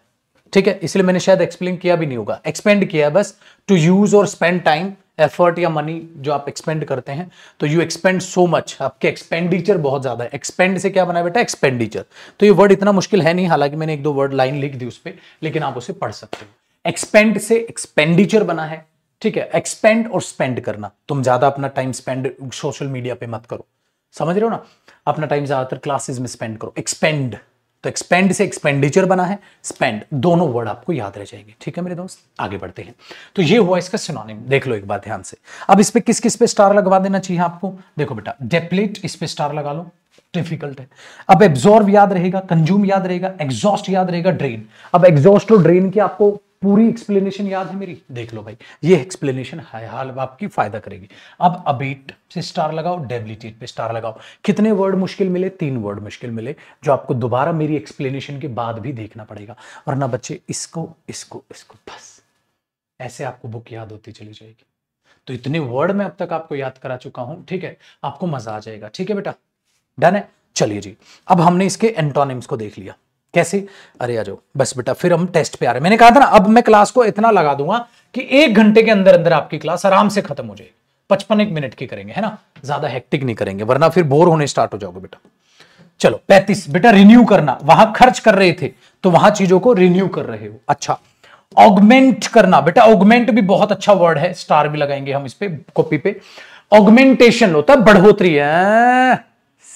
ठीक है इसलिए मैंने शायद एक्सप्लेन किया भी नहीं होगा एक्सपेंड किया बस टू यूज और स्पेंड टाइम एफर्ट या मनी जो आप एक्सपेंड करते हैं तो यू एक्सपेंड सो मच आपके एक्सपेंडिचर बहुत ज्यादा है एक्सपेंड से क्या बना बेटा एक्सपेंडिचर तो ये वर्ड इतना मुश्किल है नहीं हालांकि मैंने एक दो वर्ड लाइन लिख दी उस पर लेकिन आप उसे पढ़ सकते हो एक्सपेंड से एक्सपेंडिचर बना है ठीक है एक्सपेंड और स्पेंड करना तुम ज्यादा अपना टाइम स्पेंड सोशल मीडिया पे मत करो समझ रहे हो ना अपना टाइम ज्यादातर क्लासेस में स्पेंड करो एक्सपेंड तो एक्सपेंड से एक्सपेंडिचर बना है स्पेंड दोनों वर्ड आपको याद रह जाएंगे ठीक है मेरे दोस्त आगे बढ़ते हैं तो ये हुआ इसका सिनोनिम देख लो एक बार ध्यान से अब इस पर किस किस पे स्टार लगवा देना चाहिए आपको देखो बेटा डेप्लेट इस पे स्टार लगा लो डिफिकल्ट है अब एब्जॉर्व याद रहेगा कंज्यूम याद रहेगा एग्जॉस्ट याद रहेगा ड्रेन अब एग्जॉस्ट और ड्रेन की आपको पूरी एक्सप्लेनेशन याद है मेरी देख लो भाई ये एक्सप्लेनेशन है हाल आपकी फायदा करेगी अब अबीट से स्टार लगाओ डेबिलिटेट पे स्टार लगाओ कितने वर्ड मुश्किल मिले तीन वर्ड मुश्किल मिले जो आपको दोबारा मेरी एक्सप्लेनेशन के बाद भी देखना पड़ेगा वरना बच्चे इसको इसको इसको बस ऐसे आपको बुक याद होती चली जाएगी तो इतने वर्ड मैं अब तक आपको याद करा चुका हूं ठीक है आपको मजा आ जाएगा ठीक है बेटा डन है चलिए जी अब हमने इसके एंटोनिम्स को देख लिया कैसे अरे आ जाओ बस बेटा फिर हम टेस्ट पे आ रहे हैं मैंने कहा था ना अब मैं क्लास को इतना लगा दूंगा कि एक घंटे के अंदर अंदर आपकी क्लास आराम से खत्म हो जाएगी पचपन एक मिनट की करेंगे है ना ज्यादा हेक्टिक नहीं करेंगे वरना फिर बोर होने स्टार्ट हो जाओगे बेटा चलो पैंतीस बेटा रिन्यू करना वहां खर्च कर रहे थे तो वहां चीजों को रिन्यू कर रहे हो अच्छा ऑगमेंट करना बेटा ऑगमेंट भी बहुत अच्छा वर्ड है स्टार भी लगाएंगे हम इस पे कॉपी पे ऑगमेंटेशन होता बढ़ोतरी है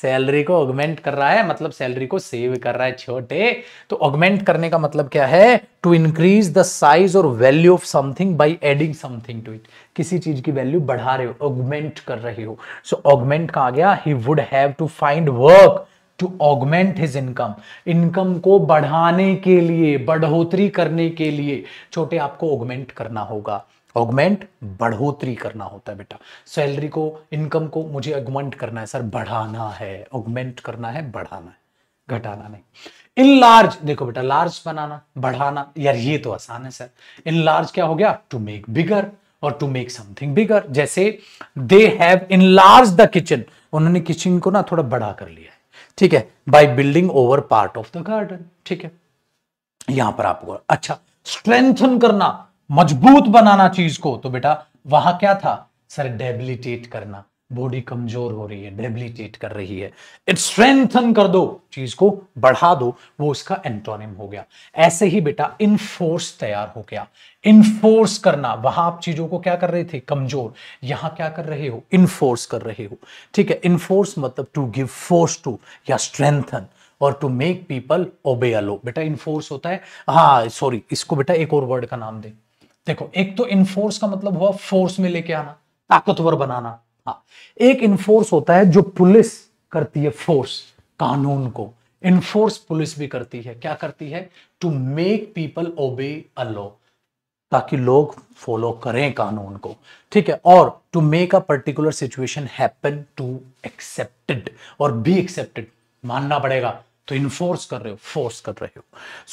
सैलरी को ऑगमेंट कर रहा है मतलब सैलरी को सेव कर रहा है छोटे तो ऑगमेंट करने का मतलब क्या है टू इंक्रीज द साइज और value of something by adding something to it किसी चीज की वैल्यू बढ़ा रहे हो ऑगमेंट कर रहे हो सो ऑगमेंट कहा गया he would have to find work to augment his income income को बढ़ाने के लिए बढ़ोतरी करने के लिए छोटे आपको ऑगमेंट करना होगा ऑगमेंट बढ़ोतरी करना होता है बेटा सैलरी को इनकम को मुझे ऑगमेंट करना है सर बढ़ाना है ऑगमेंट करना है बढ़ाना है घटाना नहीं इन लार्ज देखो बेटा लार्ज बनाना बढ़ाना यार ये तो आसान है सर इन लार्ज क्या हो गया टू मेक बिगर और टू मेक समथिंग बिगर जैसे they have enlarge the kitchen उन्होंने किचन को ना थोड़ा बड़ा कर लिया है ठीक है by building over part of the garden ठीक है यहां पर आपको अच्छा स्ट्रेंथन करना मजबूत बनाना चीज को तो बेटा वहां क्या था सर डेबिलिटेट करना बॉडी कमजोर हो रही है डेबिलिटेट कर रही है इट स्ट्रेंथन कर दो चीज को बढ़ा दो वो उसका एंटोनिम हो गया ऐसे ही बेटा इनफोर्स तैयार हो गया इनफोर्स करना वहां आप चीजों को क्या कर रहे थे कमजोर यहां क्या कर रहे हो इनफोर्स कर रहे हो ठीक है इनफोर्स मतलब टू गिव फोर्स टू या स्ट्रेंथन और टू मेक पीपल ओबे अलो बेटा इनफोर्स होता है हाँ सॉरी इसको बेटा एक और वर्ड का नाम दें देखो एक तो इन्फोर्स का मतलब हुआ फोर्स में लेके आना ताकतवर बनाना हाँ एक इनफोर्स होता है जो पुलिस करती है फोर्स कानून को इनफोर्स पुलिस भी करती है क्या करती है टू मेक पीपल ओबे अ लॉ ताकि लोग फॉलो करें कानून को ठीक है और to make a particular situation happen to accepted और बी एक्सेप्टेड मानना पड़ेगा तो इन्फोर्स कर रहे हो फोर्स कर रहे हो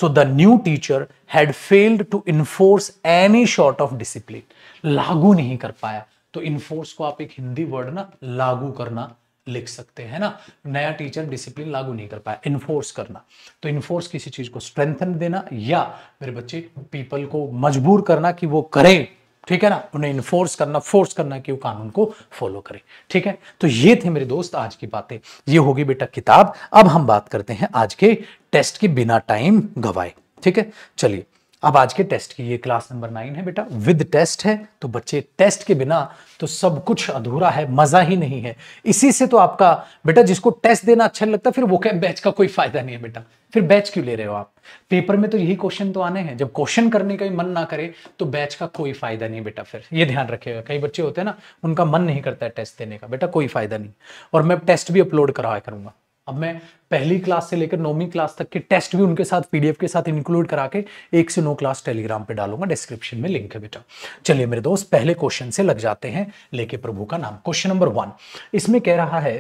so the new teacher had failed to enforce any short of discipline लागू नहीं कर पाया तो इन्फोर्स को आप एक हिंदी वर्ड ना लागू करना लिख सकते हैं ना नया टीचर डिसिप्लिन लागू नहीं कर पाया इन्फोर्स करना तो इन्फोर्स किसी चीज को स्ट्रेंथन देना या मेरे बच्चे पीपल को मजबूर करना कि वो करें ठीक है ना उन्हें इन्फोर्स करना फोर्स करना कि वो कानून को फॉलो करें ठीक है तो ये थे मेरे दोस्त आज की बातें ये होगी बेटा किताब अब हम बात करते हैं आज के टेस्ट के बिना टाइम गवाए ठीक है चलिए अब आज के टेस्ट की ये क्लास नंबर नाइन है बेटा विद टेस्ट है तो बच्चे टेस्ट के बिना तो सब कुछ अधूरा है मजा ही नहीं है इसी से तो आपका बेटा जिसको टेस्ट देना अच्छा लगता है फिर वो कैम बैच का कोई फायदा नहीं है बेटा फिर बैच क्यों ले रहे हो आप पेपर में तो यही क्वेश्चन तो आने हैं जब क्वेश्चन करने का ही मन ना करे तो बैच का कोई फायदा नहीं बेटा फिर ये ध्यान रखिएगा कई बच्चे होते हैं ना उनका मन नहीं करता है टेस्ट देने का बेटा कोई फायदा नहीं और मैं टेस्ट भी अपलोड कराया करूंगा अब मैं पहली क्लास से लेकर नौवीं क्लास तक के टेस्ट भी उनके साथ पीडीएफ के साथ इंक्लूड करा के एक से नौ क्लास टेलीग्राम पे डालूंगा डिस्क्रिप्शन में लिंक है बेटा चलिए मेरे दोस्त पहले क्वेश्चन से लग जाते हैं लेके प्रभु का नाम क्वेश्चन नंबर वन इसमें कह रहा है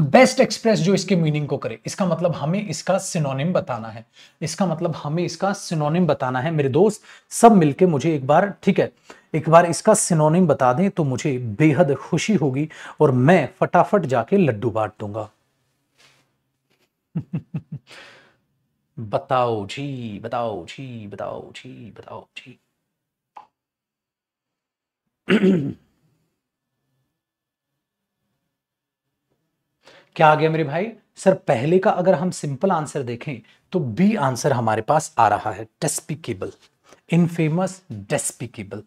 बेस्ट एक्सप्रेस जो इसके मीनिंग को करे इसका मतलब हमें इसका सिनोनिम बताना है इसका मतलब हमें इसका सिनोनिम बताना है मेरे दोस्त सब मिलके मुझे एक बार ठीक है एक बार इसका सिनोनिम बता दें तो मुझे बेहद खुशी होगी और मैं फटाफट जाके लड्डू बांट दूंगा बताओ जी बताओ जी बताओ जी बताओ जी क्या आ गया मेरे भाई सर पहले का अगर हम सिंपल आंसर देखें तो बी आंसर हमारे पास आ रहा है despicable infamous despicable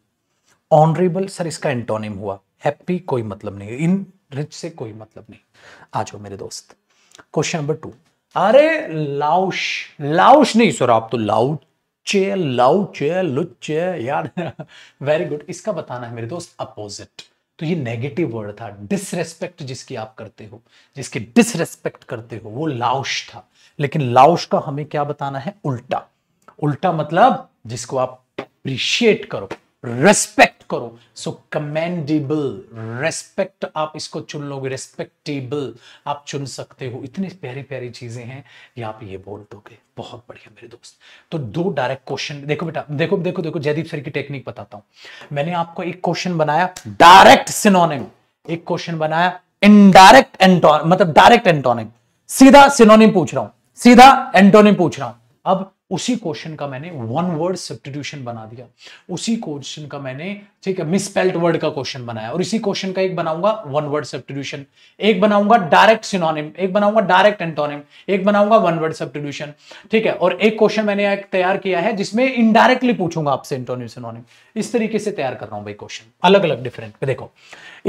honourable sir इसका एंटोनिम हुआ हैप्पी कोई मतलब नहीं इन रिच से कोई मतलब नहीं आ जाओ मेरे दोस्त क्वेश्चन नंबर टू अरे लाउश लाउश नहीं सर आप तो लाउट चे लाउड चे चे यार वेरी [LAUGHS] गुड इसका बताना है मेरे दोस्त अपोजिट तो ये नेगेटिव वर्ड था डिसरेस्पेक्ट जिसकी आप करते हो जिसकी डिसरेस्पेक्ट करते हो वो लाउश था लेकिन लाउश का हमें क्या बताना है उल्टा उल्टा मतलब जिसको आप अप्रिशिएट करो रेस्पेक्ट करो सो कमेंडेबल रेस्पेक्ट आप इसको चुन लोगे रेस्पेक्टेबल आप चुन सकते हो इतनी प्यारी प्यारी चीजें हैं कि आप ये बोल दोगे बहुत बढ़िया मेरे दोस्त तो दो डायरेक्ट क्वेश्चन देखो बेटा देखो देखो देखो जयदीप सर की टेक्निक बताता हूं मैंने आपको एक क्वेश्चन बनाया डायरेक्ट सिनोनिम एक क्वेश्चन बनाया इनडायरेक्ट एंटोन मतलब डायरेक्ट एंटोनिम सीधा सिनोनिम पूछ रहा हूं सीधा एंटोनिम पूछ रहा हूं अब उसी क्वेश्चन का मैंने वन वर्ड सब्टीट्यूशन बना दिया उसी क्वेश्चन का मैंने ठीक है मिसपेल्ड वर्ड का क्वेश्चन बनाया और इसी क्वेश्चन का एक बनाऊंगा वन वर्ड सब्टीट्यूशन एक बनाऊंगा डायरेक्ट सिनोनिम एक बनाऊंगा डायरेक्ट एंटोनिम एक बनाऊंगा वन वर्ड सब्टीट्यूशन ठीक है और एक क्वेश्चन मैंने तैयार किया है जिसमें इनडायरेक्टली पूछूंगा आपसे एंटोनिम सिनोनिम इस तरीके से तैयार कर रहा हूं भाई क्वेश्चन अलग अलग डिफरेंट देखो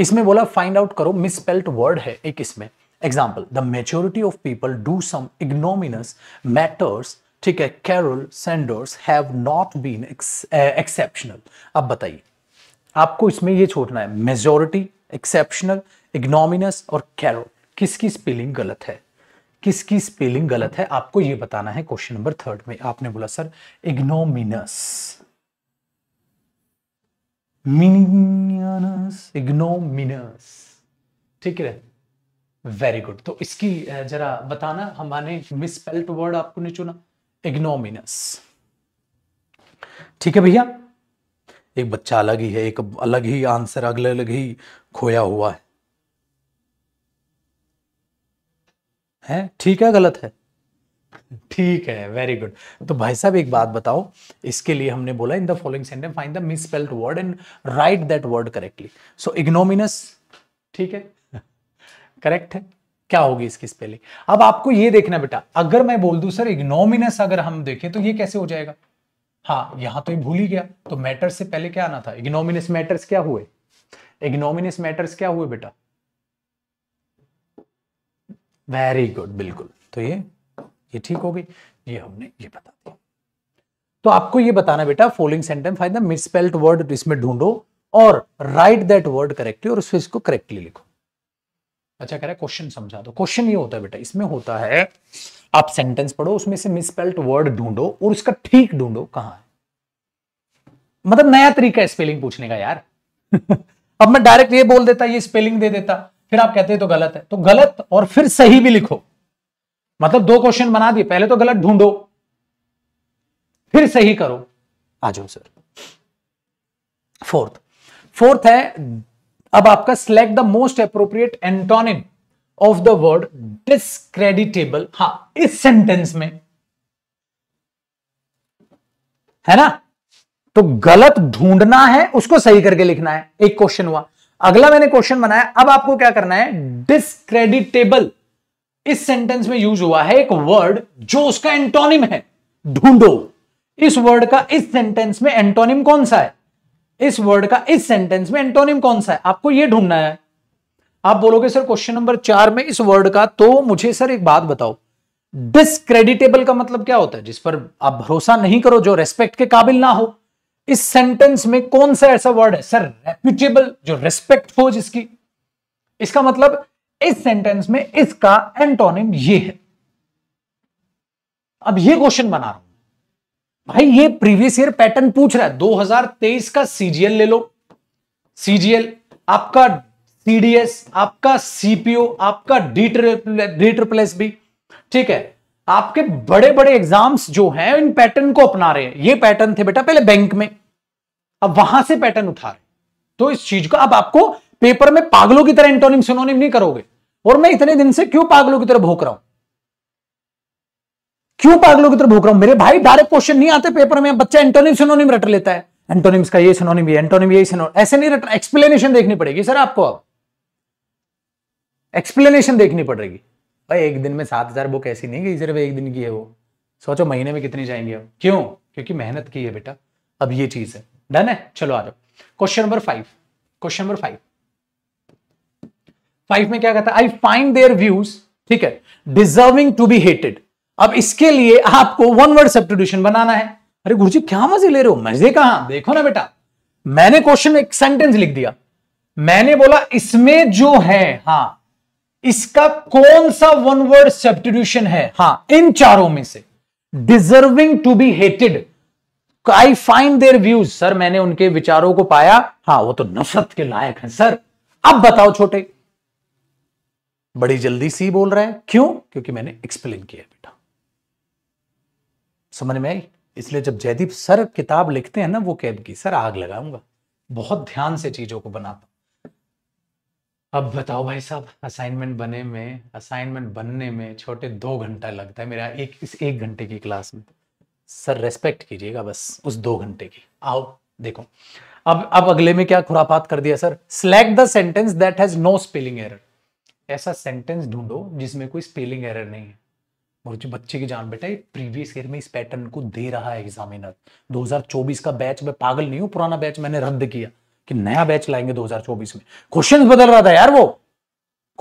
इसमें बोला फाइंड आउट करो मिसपेल्ड वर्ड है एक इसमें example the maturity of people do some ignominious matters ठीक है Carol Sanders have not been exceptional अब बताइए आपको इसमें ये छोड़ना है मेजोरिटी एक्सेप्शनल इग्नोमिनस और कैरोल किसकी स्पेलिंग गलत है किसकी स्पेलिंग गलत है आपको ये बताना है क्वेश्चन नंबर थर्ड में आपने बोला सर इग्नोमिनस मिनस इग्नोमिनस ठीक है वेरी गुड तो इसकी eh, जरा बताना हमारे मिसपेल्ट वर्ड आपको नहीं चुना इग्नोमिनस ठीक है भैया एक बच्चा अलग ही है एक अलग ही आंसर अगले अलग ही खोया हुआ है है ठीक है गलत है ठीक है वेरी गुड तो भाई साहब एक बात बताओ इसके लिए हमने बोला in the following sentence find the spelled word and write that word correctly so ignominious ठीक है करेक्ट [LAUGHS] है क्या होगी इसकी स्पेलिंग अब आपको ये देखना बेटा अगर मैं बोल दू सर इग्नोमिनस अगर हम देखें तो ये कैसे हो जाएगा हाँ यहां तो ये भूल ही गया तो मैटर्स से पहले क्या आना था इग्नोमिनस मैटर्स क्या हुए इग्नोमिनस मैटर्स क्या हुए बेटा वेरी गुड बिल्कुल तो ये ये ठीक हो गई ये हमने ये बता दिया तो आपको ये बताना बेटा following sentence find the misspelled word इसमें ढूंढो और राइट दैट वर्ड करेक्टली और उसको करेक्टली लिखो अच्छा कह रहा है क्वेश्चन समझा दो क्वेश्चन ये होता है बेटा इसमें होता है आप सेंटेंस पढ़ो उसमें से मिसपेल्ट वर्ड ढूंढो और उसका ठीक ढूंढो कहा है मतलब नया तरीका है स्पेलिंग पूछने का यार [LAUGHS] अब मैं डायरेक्ट ये बोल देता ये स्पेलिंग दे देता फिर आप कहते हैं तो गलत है तो गलत और फिर सही भी लिखो मतलब दो क्वेश्चन बना दिए पहले तो गलत ढूंढो फिर सही करो आ जाओ सर फोर्थ फोर्थ है अब आपका select the most appropriate antonym of the word discreditable हा इस सेंटेंस में है ना तो गलत ढूंढना है उसको सही करके लिखना है एक क्वेश्चन हुआ अगला मैंने क्वेश्चन बनाया अब आपको क्या करना है डिस्क्रेडिटेबल इस सेंटेंस में यूज हुआ है एक वर्ड जो उसका एंटोनिम है ढूंढो इस वर्ड का इस सेंटेंस में एंटोनिम कौन सा है इस वर्ड का इस सेंटेंस में एंटोनिम कौन सा है आपको यह ढूंढना है आप बोलोगे सर क्वेश्चन नंबर चार में इस वर्ड का तो मुझे सर एक बात बताओ डिसक्रेडिटेबल का मतलब क्या होता है जिस पर आप भरोसा नहीं करो जो रेस्पेक्ट के काबिल ना हो इस सेंटेंस में कौन सा ऐसा वर्ड है सर रेप्यूटेबल जो रेस्पेक्ट हो जिसकी इसका मतलब इस सेंटेंस में इसका एंटोनिम ये है अब ये क्वेश्चन बना रहा हूं भाई ये प्रीवियस ईयर पैटर्न पूछ रहा है 2023 का सीजीएल ले लो सीजीएल आपका सीडीएस आपका सीपीओ आपका डी ट्रिपल एस बी ठीक है आपके बड़े बड़े एग्जाम्स जो हैं इन पैटर्न को अपना रहे हैं ये पैटर्न थे बेटा पहले बैंक में अब वहां से पैटर्न उठा रहे तो इस चीज को अब आपको पेपर में पागलों की तरह एंटोनिम सिनोनिम नहीं करोगे और मैं इतने दिन से क्यों पागलों की तरह भोक रहा हूं क्यों पागलों की तरफ भूख रहा हूं मेरे भाई डायरेक्ट क्वेश्चन नहीं आते पेपर में बच्चा एंटोनिम सिनोनिम रट लेता है एंटोनिम्स का ये सिनोनिम ये एंटोनिम ये सिनोनिम ऐसे नहीं रट एक्सप्लेनेशन देखनी पड़ेगी सर आपको अब एक्सप्लेनेशन देखनी पड़ेगी भाई एक दिन में सात हजार बुक ऐसी नहीं गई सिर्फ एक दिन की है वो सोचो महीने में कितनी जाएंगे अब क्यों क्योंकि मेहनत की है बेटा अब ये चीज है डन है चलो आ जाओ question number five question number five five में क्या कहता है आई फाइंड देयर व्यूज ठीक है डिजर्विंग टू बी हेटेड अब इसके लिए आपको वन वर्ड सब्टीट्यूशन बनाना है अरे गुरु जी क्या मजे ले रहे हो मजे कहा देखो ना बेटा मैंने क्वेश्चन में एक सेंटेंस लिख दिया मैंने बोला इसमें जो है हाँ इसका कौन सा वन वर्ड सब्सटीट्यूशन है हाँ इन चारों में से deserving to be hated I find their views sir मैंने उनके विचारों को पाया हाँ वो तो नफरत के लायक है सर अब बताओ छोटे बड़ी जल्दी सी बोल रहा है क्यों क्योंकि मैंने एक्सप्लेन किया बेटा समझ में आई इसलिए जब जयदीप सर किताब लिखते हैं ना वो कैब की सर आग लगाऊंगा बहुत ध्यान से चीजों को बनाता अब बताओ भाई साहब असाइनमेंट बने में असाइनमेंट बनने में छोटे दो घंटा लगता है मेरा एक इस एक घंटे की क्लास में सर रेस्पेक्ट कीजिएगा बस उस दो घंटे की आओ देखो अब अब अगले में क्या खुरापात कर दिया sir select the sentence that has no spelling error ऐसा सेंटेंस ढूंढो जिसमें कोई स्पेलिंग एरर नहीं है और जो बच्चे की जान बेटा प्रीवियस ईयर में इस पैटर्न को दे रहा है एग्जामिनर 2024 का बैच में पागल नहीं हूं पुराना बैच मैंने रद्द किया कि नया बैच लाएंगे 2024 में क्वेश्चन बदल रहा था यार वो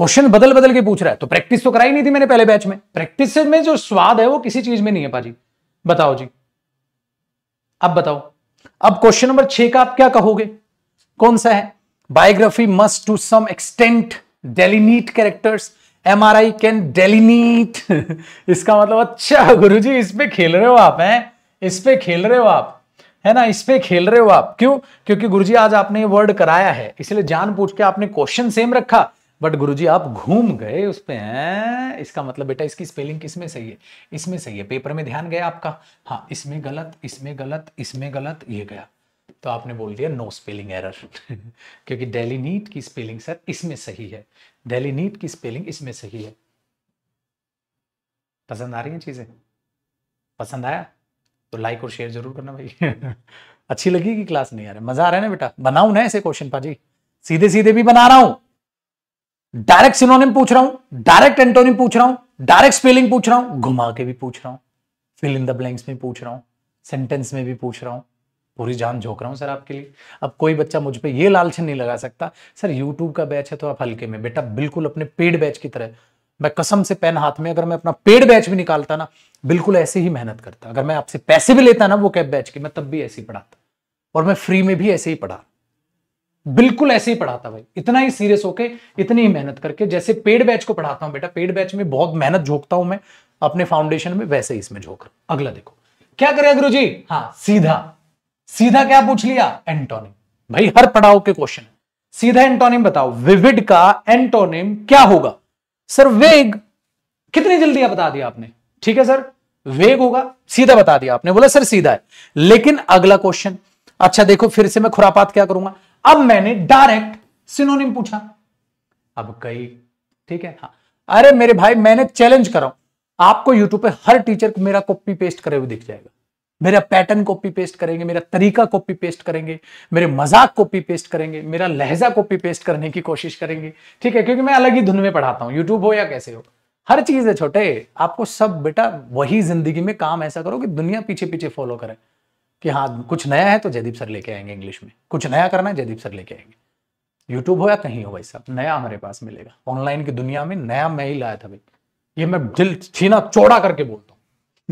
क्वेश्चन बदल बदल के पूछ रहा है तो प्रैक्टिस तो कराई नहीं थी मैंने पहले बैच में प्रैक्टिस में जो स्वाद है वो किसी चीज में नहीं है पाजी बताओ जी अब बताओ अब क्वेश्चन नंबर छह का आप क्या कहोगे कौन सा है biography must to some extent delineate characters M R I can delineate इसका मतलब अच्छा गुरु जी इस पे खेल रहे हो आप हैं इस पे खेल रहे हो आप है ना इस पे खेल रहे हो आप क्यों क्योंकि गुरु जी आज आपने ये वर्ड कराया है इसलिए जान पूछ के आपने क्वेश्चन सेम रखा बट गुरु जी आप घूम गए उस पर हैं इसका मतलब बेटा इसकी स्पेलिंग किसमें सही है इसमें सही है पेपर में ध्यान गया आपका हाँ इसमें गलत इसमें गलत इसमें गलत ये गया तो आपने बोल दिया नो स्पेलिंग एरर क्योंकि डेली नीट की स्पेलिंग सर इसमें सही है डेली नीट की स्पेलिंग इसमें सही है पसंद आ रही हैं चीज़ें पसंद आया तो लाइक और शेयर जरूर करना भाई [LAUGHS] अच्छी लगी कि क्लास नहीं आ रहा मजा आ रहा है ना बेटा बनाऊ ना ऐसे क्वेश्चन पाजी सीधे सीधे भी बना रहा हूं डायरेक्ट सिनोनिम पूछ रहा हूं डायरेक्ट एंटोनिम पूछ रहा हूं डायरेक्ट स्पेलिंग पूछ रहा हूं घुमा के भी पूछ रहा हूं फिल इन द ब्लैंक्स में पूछ रहा हूं सेंटेंस में भी पूछ रहा हूं पूरी जान झोंक रहा हूँ सर आपके लिए अब कोई बच्चा मुझ पर यह लालचन नहीं लगा सकता सर यूट्यूब का बैच है तो आप हल्के में बेटा बिल्कुल अपने पेड बैच की तरह मैं कसम से पेन हाथ में अगर मैं अपना पेड बैच भी निकालता ना बिल्कुल ऐसे ही मेहनत करता अगर मैं आपसे पैसे भी लेता ना वो कैब बैच की मैं तब भी ऐसे ही पढ़ाता और मैं फ्री में भी ऐसे ही पढ़ा बिल्कुल ऐसे ही पढ़ाता भाई इतना ही सीरियस होके इतनी ही मेहनत करके जैसे पेड बैच को पढ़ाता हूं बेटा पेड बैच में बहुत मेहनत झोंकता हूं मैं अपने फाउंडेशन में वैसे ही इसमें झोंक रहा अगला देखो क्या करें गुरु जी हाँ सीधा सीधा क्या पूछ लिया एंटोनिम भाई हर पड़ाव के क्वेश्चन सीधा एंटोनिम बताओ विविड का एंटोनिम क्या होगा सर वेग कितनी जल्दी बता दिया आपने ठीक है सर वेग होगा सीधा बता दिया आपने बोला सर सीधा है लेकिन अगला क्वेश्चन अच्छा देखो फिर से मैं खुरापात क्या करूंगा अब मैंने डायरेक्ट सिनोनिम पूछा अब कई ठीक है हाँ अरे मेरे भाई मैंने चैलेंज करा आपको यूट्यूब पे हर टीचर मेरा कॉपी पेस्ट करे हुए दिख जाएगा मेरा पैटर्न कॉपी पेस्ट करेंगे मेरा तरीका कॉपी पेस्ट करेंगे मेरे मजाक कॉपी पेस्ट करेंगे मेरा लहजा कॉपी पेस्ट करने की कोशिश करेंगे ठीक है क्योंकि मैं अलग ही धुन में पढ़ाता हूँ यूट्यूब हो या कैसे हो हर चीज है छोटे आपको सब बेटा वही जिंदगी में काम ऐसा करो कि दुनिया पीछे पीछे फॉलो करे कि हाँ कुछ नया है तो जयदीप सर लेके आएंगे इंग्लिश में कुछ नया करना है जयदीप सर लेके आएंगे यूट्यूब हो या कहीं हो भाई सब नया हमारे पास मिलेगा ऑनलाइन की दुनिया में नया मैं ही लाया था भाई ये मैं दिल छीना चौड़ा करके बोलता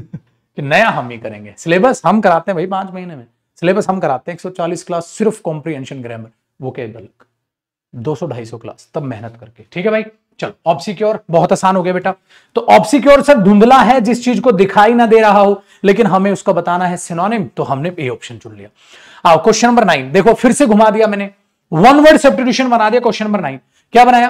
हूँ [LAUGHS] कि नया हम ही करेंगे सिलेबस हम कराते हैं भाई पांच महीने में सिलेबस हम कराते हैं 140 क्लास सिर्फ कॉम्प्रीहेंशन ग्रामर वो के सौ दो सौ क्लास तब मेहनत करके ठीक है भाई चलो ऑप्सिक्योर बहुत आसान हो गया बेटा तो ऑप्सिक्योर सर धुंधला है जिस चीज को दिखाई ना दे रहा हो लेकिन हमें उसका बताना है सिनोनिम तो हमने ए ऑप्शन चुन लिया आओ क्वेश्चन नंबर नाइन देखो फिर से घुमा दिया मैंने वन वर्ड सब्टीट्यूशन बना दिया क्वेश्चन नंबर नाइन क्या बनाया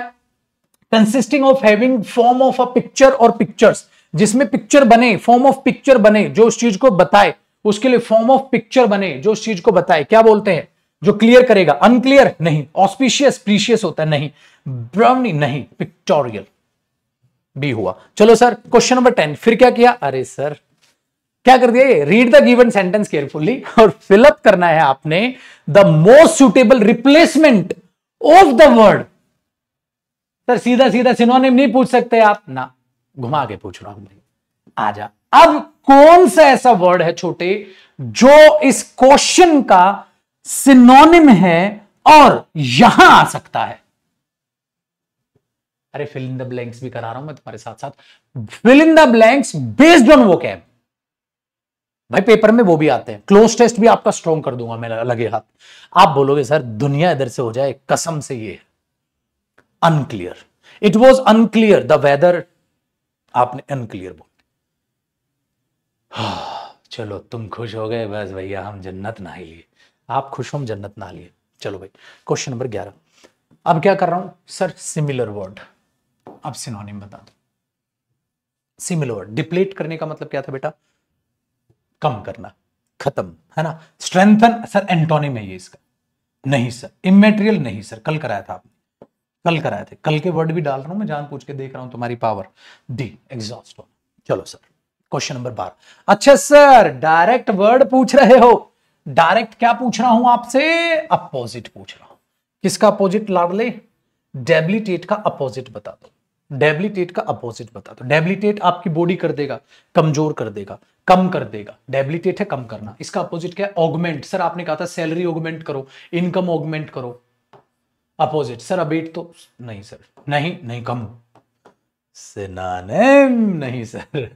consisting of having form of a picture और पिक्चर्स जिसमें पिक्चर बने फॉर्म ऑफ पिक्चर बने जो उस चीज को बताए उसके लिए फॉर्म ऑफ पिक्चर बने जो उस चीज को बताए क्या बोलते हैं जो क्लियर करेगा अनक्लियर नहीं ऑस्पिशियस प्रीशियस होता है नहीं ब्राउनी नहीं पिक्टोरियल भी हुआ चलो सर क्वेश्चन नंबर टेन फिर क्या किया अरे सर क्या कर दिया read the given sentence carefully और फिलअप करना है आपने the most suitable replacement of the word sir सीधा सीधा सिनोनिम नहीं पूछ सकते आप ना घुमा के पूछ रहा हूं भाई जा अब कौन सा ऐसा वर्ड है छोटे जो इस क्वेश्चन का सिनोनिम है और यहां आ सकता है अरे फिल इन द ब्लैंक्स भी करा रहा हूं मैं तुम्हारे साथ साथ fill in the blanks based on वो कैब भाई पेपर में वो भी आते हैं क्लोज टेस्ट भी आपका स्ट्रॉन्ग कर दूंगा मैं लगे हाथ आप बोलोगे सर दुनिया इधर से हो जाए कसम से ये unclear it was unclear the weather आपने अनक्लियर बोल हाँ चलो तुम खुश हो गए बस भैया हम जन्नत ना लिए आप खुश हो हम जन्नत ना लिए चलो भाई क्वेश्चन नंबर ग्यारह अब क्या कर रहा हूं सर सिमिलर वर्ड अब सिनोनिम बता दो सिमिलर वर्ड डिप्लेट करने का मतलब क्या था बेटा कम करना खत्म है ना स्ट्रेंथन सर एंटोनिम है ये इसका नहीं सर इमेटेरियल नहीं सर कल कराया था आपने कल कराए थे कल के वर्ड भी डाल रहा हूं मैं जान पूछ के देख रहा हूं तुम्हारी पावर डी एग्जॉस्ट चलो सर क्वेश्चन नंबर बारह अच्छा सर डायरेक्ट वर्ड पूछ रहे हो डायरेक्ट क्या पूछ रहा हूं आपसे अपोजिट पूछ रहा हूं किसका अपोजिट लाडले डेबिलिटेट का अपोजिट बता दो डेबिलिटेट का अपोजिट बता दो डेबिलिटेट आपकी बॉडी कर देगा कमजोर कर देगा कम कर देगा डेबिलिटेट है कम करना इसका अपोजिट क्या है ऑगमेंट सर आपने कहा था सैलरी ऑगमेंट करो इनकम ऑगमेंट करो अपोजिट सर अबेट तो नहीं सर नहीं नहीं कम सिनानेम नहीं सर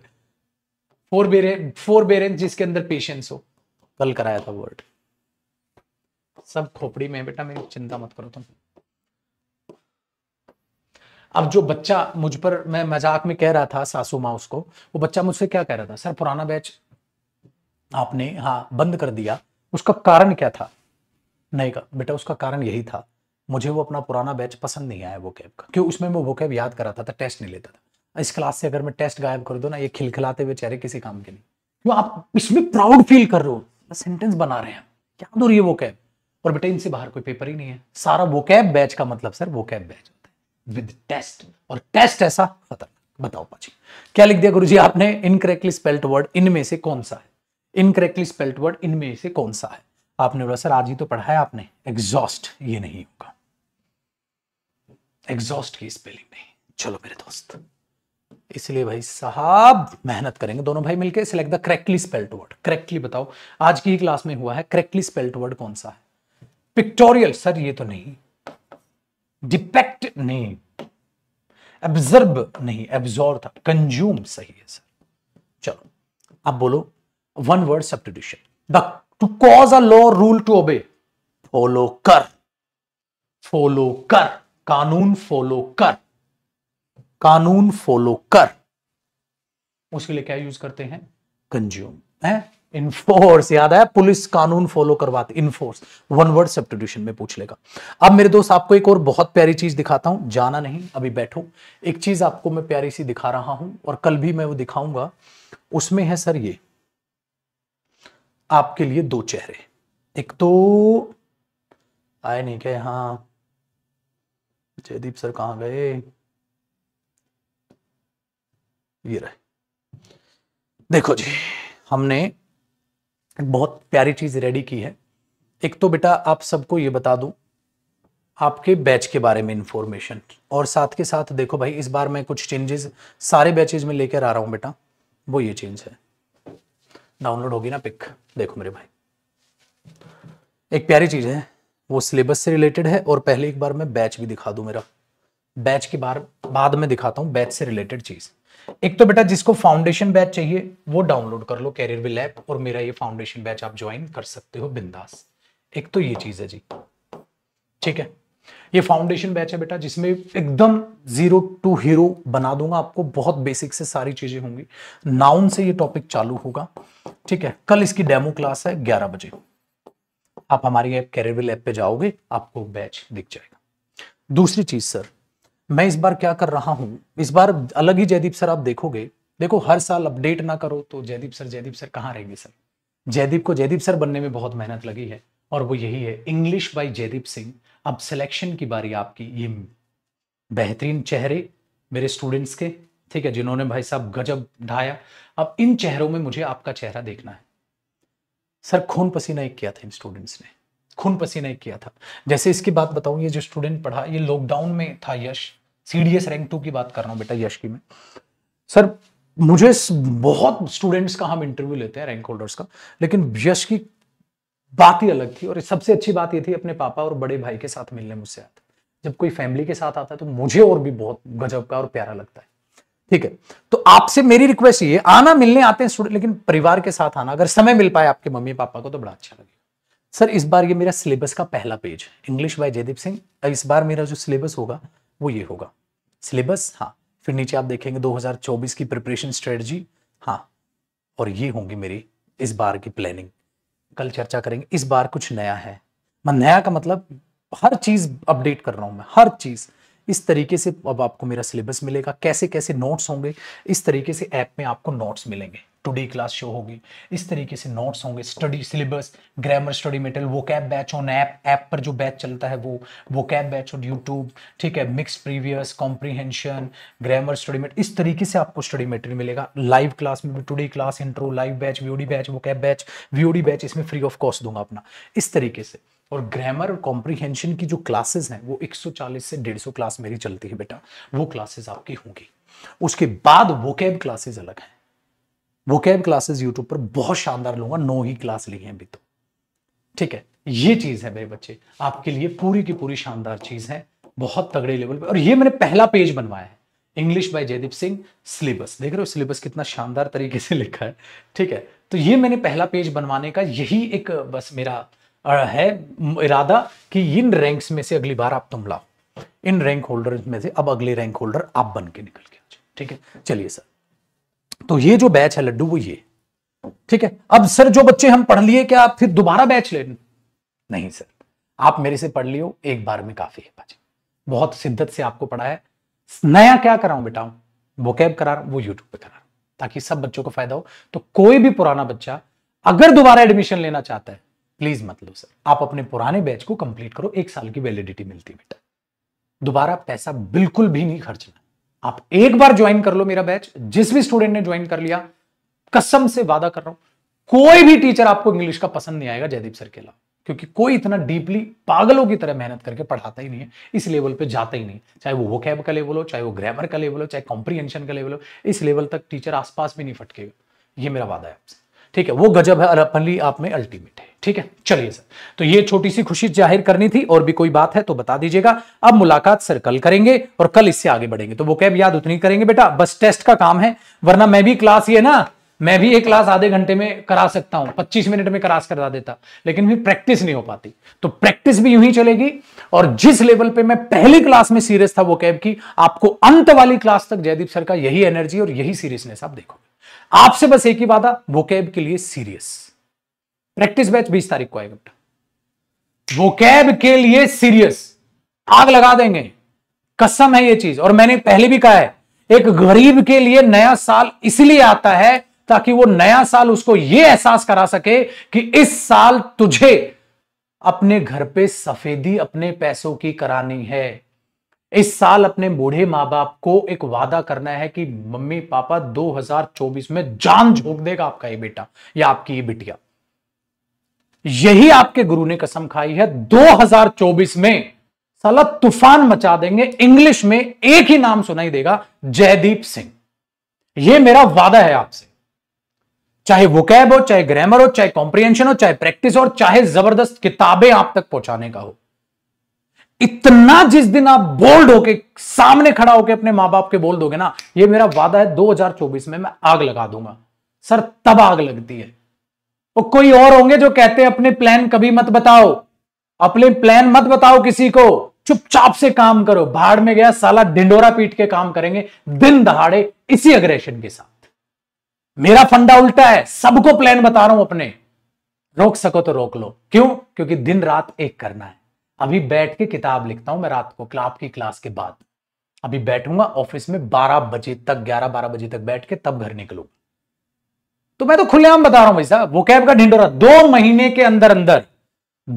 फोर बेरे फोर बेरे जिसके अंदर पेशेंस हो कल कराया था वर्ड सब खोपड़ी में बेटा मेरी चिंता मत करो तुम अब जो बच्चा मुझ पर मैं मजाक में कह रहा था सासू माउस उसको वो बच्चा मुझसे क्या कह रहा था सर पुराना बैच आपने हाँ बंद कर दिया उसका कारण क्या था नहीं का बेटा उसका कारण यही था मुझे वो अपना पुराना बैच पसंद नहीं आया वो कैब का क्यों उसमें मैं वो कैब याद कराता था टेस्ट नहीं लेता था इस क्लास से अगर मैं टेस्ट गायब कर दू ना ये खिलखिलाते हुए चेहरे किसी काम के नहीं क्यों आप इसमें प्राउड फील कर रहे हो सेंटेंस बना रहे हैं क्या दूर ये वो कैब और बेटा इनसे बाहर कोई पेपर ही नहीं है सारा वो कैब बैच का मतलब सर वो कैब बैच होता है विद टेस्ट और टेस्ट ऐसा खतरनाक बताओ पाजी क्या लिख दिया गुरुजी आपने इनकरेक्टली स्पेल्ट वर्ड इनमें से कौन सा है इनकरेक्टली स्पेल्ट वर्ड इनमें से कौन सा है आपने बोला सर आज ही तो पढ़ा है आपने एग्जॉस्ट ये नहीं होगा एग्जॉस्ट की स्पेलिंग नहीं चलो मेरे दोस्त इसलिए भाई साहब मेहनत करेंगे दोनों भाई मिलके select the correctly spelled word correctly बताओ आज की क्लास में हुआ है करेक्टली स्पेल्ड वर्ड कौन सा है पिक्टोरियल सर ये तो नहीं डिपेक्ट नहीं एब्जर्ब नहीं एब्जॉर्व था कंज्यूम सही है सर चलो अब बोलो one word substitution the to cause a law rule to obey follow कर फॉलो कर कानून फॉलो कर कानून फॉलो कर उसके लिए क्या यूज करते हैं कंज्यूम है इनफोर्स याद है पुलिस कानून फॉलो करवाते इनफोर्स वन वर्ड सब्सटीट्यूशन में पूछ लेगा अब मेरे दोस्त आपको एक और बहुत प्यारी चीज दिखाता हूं जाना नहीं अभी बैठो एक चीज आपको मैं प्यारी सी दिखा रहा हूं और कल भी मैं वो दिखाऊंगा उसमें है सर ये आपके लिए दो चेहरे एक तो आए नहीं क्या हाँ जयदीप सर कहाँ गए ये रहे देखो जी हमने बहुत प्यारी चीज रेडी की है एक तो बेटा आप सबको ये बता दूं आपके बैच के बारे में इंफॉर्मेशन और साथ के साथ देखो भाई इस बार मैं कुछ चेंजेस सारे बैचेज में लेकर आ रहा हूं बेटा वो ये चेंज है डाउनलोड होगी ना पिक देखो मेरे भाई एक प्यारी चीज है वो सिलेबस से रिलेटेड है और पहले एक बार मैं बैच भी दिखा दूँ मेरा बैच के बार बाद में दिखाता हूँ बैच से रिलेटेड चीज़ एक तो बेटा जिसको फाउंडेशन बैच चाहिए वो डाउनलोड कर लो कैरियर विल ऐप और मेरा ये फाउंडेशन बैच आप ज्वाइन कर सकते हो बिंदास एक तो ये चीज़ है जी ठीक है ये फाउंडेशन बैच है बेटा जिसमें एकदम जीरो टू हीरो बना दूंगा आपको बहुत बेसिक से सारी चीजें होंगी नाउन से ये टॉपिक चालू होगा ठीक है कल इसकी डेमो क्लास है ग्यारह बजे आप हमारी ऐप कैरियर ऐप पे जाओगे आपको बैच दिख जाएगा दूसरी चीज सर मैं इस बार क्या कर रहा हूं इस बार अलग ही जयदीप सर आप देखोगे देखो हर साल अपडेट ना करो तो जयदीप सर जयदीप सर कहाँ रहेंगे सर जयदीप को जयदीप सर बनने में बहुत मेहनत लगी है और वो यही है इंग्लिश बाय जयदीप सिंह अब सिलेक्शन की बारी आपकी ये बेहतरीन चेहरे मेरे स्टूडेंट्स के ठीक है जिन्होंने भाई साहब गजब ढाया अब इन चेहरों में मुझे आपका चेहरा देखना है सर खून पसीना एक किया था इन स्टूडेंट्स ने खून पसीना एक किया था जैसे इसकी बात बताऊं ये जो स्टूडेंट पढ़ा ये लॉकडाउन में था यश सीडीएस रैंक टू की बात कर रहा हूं बेटा यश की मैं सर मुझे बहुत स्टूडेंट्स का हम इंटरव्यू लेते हैं रैंक होल्डर्स का लेकिन यश की बात ही अलग थी और सबसे अच्छी बात ये थी अपने पापा और बड़े भाई के साथ मिलने मुझसे आता जब कोई फैमिली के साथ आता है तो मुझे और भी बहुत गजब का और प्यारा लगता है ठीक है तो आपसे मेरी रिक्वेस्ट ये आना मिलने आते हैं स्टूडेंट लेकिन परिवार के साथ आना अगर समय मिल पाए आपके मम्मी पापा को तो बड़ा अच्छा लगेगा सर इस बार ये मेरा सिलेबस का पहला page English by Jaideep Singh इस बार मेरा जो सिलेबस होगा वो ये होगा सिलेबस हाँ फिर नीचे आप देखेंगे 2024 की प्रिपरेशन स्ट्रेटजी हाँ और ये होंगी मेरी इस बार की प्लानिंग कल चर्चा करेंगे इस बार कुछ नया है मैं नया का मतलब हर चीज अपडेट कर रहा हूं मैं हर चीज़ इस तरीके से अब आपको मेरा सिलेबस मिलेगा कैसे कैसे नोट्स होंगे इस तरीके से ऐप में आपको नोट्स मिलेंगे टुडे क्लास शो होगी इस तरीके से नोट्स होंगे study syllabus grammar study material vocab batch on app app पर जो बैच चलता है वो वो कैब बैच ऑन यूट्यूब ठीक है mix previous comprehension grammar study mat इस तरीके से आपको स्टडी मेटेरियल मिलेगा लाइव क्लास में भी today class intro live batch व्यूडी बैच वो कैब बैच व्यूडी बैच इसमें फ्री ऑफ कॉस्ट दूंगा अपना इस तरीके से और ग्रामर और कॉम्प्रीहेंशन की जो क्लासेस हैं वो 140 से 150 क्लास मेरी चलती है बेटा वो क्लासेस आपकी होंगी उसके बाद वो कैब क्लासेस अलग हैं वो कैब क्लासेस यूट्यूब पर बहुत शानदार लूंगा नौ ही क्लास ली है अभी तो ठीक है ये चीज है मेरे बच्चे आपके लिए पूरी की पूरी शानदार चीज है बहुत तगड़े लेवल पर और ये मैंने पहला पेज बनवाया है English by Jaideep Singh syllabus देख रहे हो सिलेबस कितना शानदार तरीके से लिखा है ठीक है तो ये मैंने पहला पेज बनवाने का यही एक बस मेरा है इरादा कि इन रैंक्स में से अगली बार आप तुम लाओ इन रैंक होल्डर में से अब अगले रैंक होल्डर आप बन के निकल के ठीक है चलिए सर तो ये जो बैच है लड्डू वो ये ठीक है अब सर जो बच्चे हम पढ़ लिए क्या आप फिर दोबारा बैच ले नहीं सर आप मेरे से पढ़ लियो एक बार में काफी है बाजी बहुत शिद्दत से आपको पढ़ा है नया क्या कराऊं बेटा वो कैब करा रहा हूं वो यूट्यूब पे करा रहा हूं ताकि सब बच्चों को फायदा हो तो कोई भी पुराना बच्चा अगर दोबारा एडमिशन लेना चाहता है प्लीज मत लो सर आप अपने पुराने बैच को कंप्लीट करो एक साल की वैलिडिटी मिलती है बेटा दोबारा पैसा बिल्कुल भी नहीं खर्चना आप एक बार ज्वाइन कर लो मेरा बैच जिस भी स्टूडेंट ने ज्वाइन कर लिया कसम से वादा कर रहा हूं कोई भी टीचर आपको इंग्लिश का पसंद नहीं आएगा जयदीप सर के अलावा क्योंकि कोई इतना डीपली पागलों की तरह मेहनत करके पढ़ाता ही नहीं है इस लेवल पे जाता ही नहीं चाहे वो वोकैब का लेवल हो चाहे वो ग्रामर का लेवल हो चाहे कॉम्प्रीहेंशन का लेवल हो इस लेवल तक टीचर आसपास भी नहीं फटकेगा ये मेरा वादा है आपसे ठीक है वो गजब है और अपनली आप में अल्टीमेट है ठीक है चलिए सर तो ये छोटी सी खुशी जाहिर करनी थी और भी कोई बात है तो बता दीजिएगा अब मुलाकात सर कल करेंगे और कल इससे आगे बढ़ेंगे तो वो कैब याद उतनी करेंगे बेटा बस टेस्ट का काम है वरना मैं भी क्लास ये ना मैं भी एक क्लास आधे घंटे में करा सकता हूं 25 मिनट में करास करा देता लेकिन फिर प्रैक्टिस नहीं हो पाती तो प्रैक्टिस भी यूं ही चलेगी और जिस लेवल पे मैं पहली क्लास में सीरियस था वो कैब की आपको अंत वाली क्लास तक जयदीप सर का यही एनर्जी और यही सीरियसनेस आप देखोगे आपसे बस एक ही वादा वोकैब के लिए सीरियस प्रैक्टिस बैच बीस तारीख को आएगा बेटा वोकैब के लिए सीरियस आग लगा देंगे कसम है ये चीज और मैंने पहले भी कहा है एक गरीब के लिए नया साल इसलिए आता है ताकि वो नया साल उसको ये एहसास करा सके कि इस साल तुझे अपने घर पे सफेदी अपने पैसों की करानी है इस साल अपने बूढ़े मां बाप को एक वादा करना है कि मम्मी पापा 2024 में जान झोंक देगा आपका ये बेटा या आपकी ये बिटिया यही आपके गुरु ने कसम खाई है 2024 में साला तूफान मचा देंगे इंग्लिश में एक ही नाम सुनाई देगा जयदीप सिंह यह मेरा वादा है आपसे चाहे वोकैब हो चाहे ग्रामर हो चाहे कॉम्प्रिहेंशन हो चाहे प्रैक्टिस हो चाहे जबरदस्त किताबें आप तक पहुंचाने का हो इतना जिस दिन आप बोल्ड होके सामने खड़ा होके अपने मां बाप के बोल दोगे ना ये मेरा वादा है 2024 में मैं आग लगा दूंगा सर तब आग लगती है और कोई और होंगे जो कहते हैं अपने प्लान कभी मत बताओ अपने प्लान मत बताओ किसी को चुपचाप से काम करो भाड़ में गया साला ढिंडोरा पीट के काम करेंगे दिन दहाड़े इसी अग्रेशन के साथ मेरा फंडा उल्टा है सबको प्लान बता रहा हूं अपने रोक सको तो रोक लो क्यों क्योंकि दिन रात एक करना है अभी बैठ के किताब लिखता हूं मैं रात को आपकी क्लास के बाद अभी बैठूंगा ऑफिस में 12 बजे तक 11 12 बजे तक बैठ के तब घर निकलूंगा तो मैं तो खुलेआम बता रहा हूं भाई साहब वो कैब का ढिंडोरा दो महीने के अंदर अंदर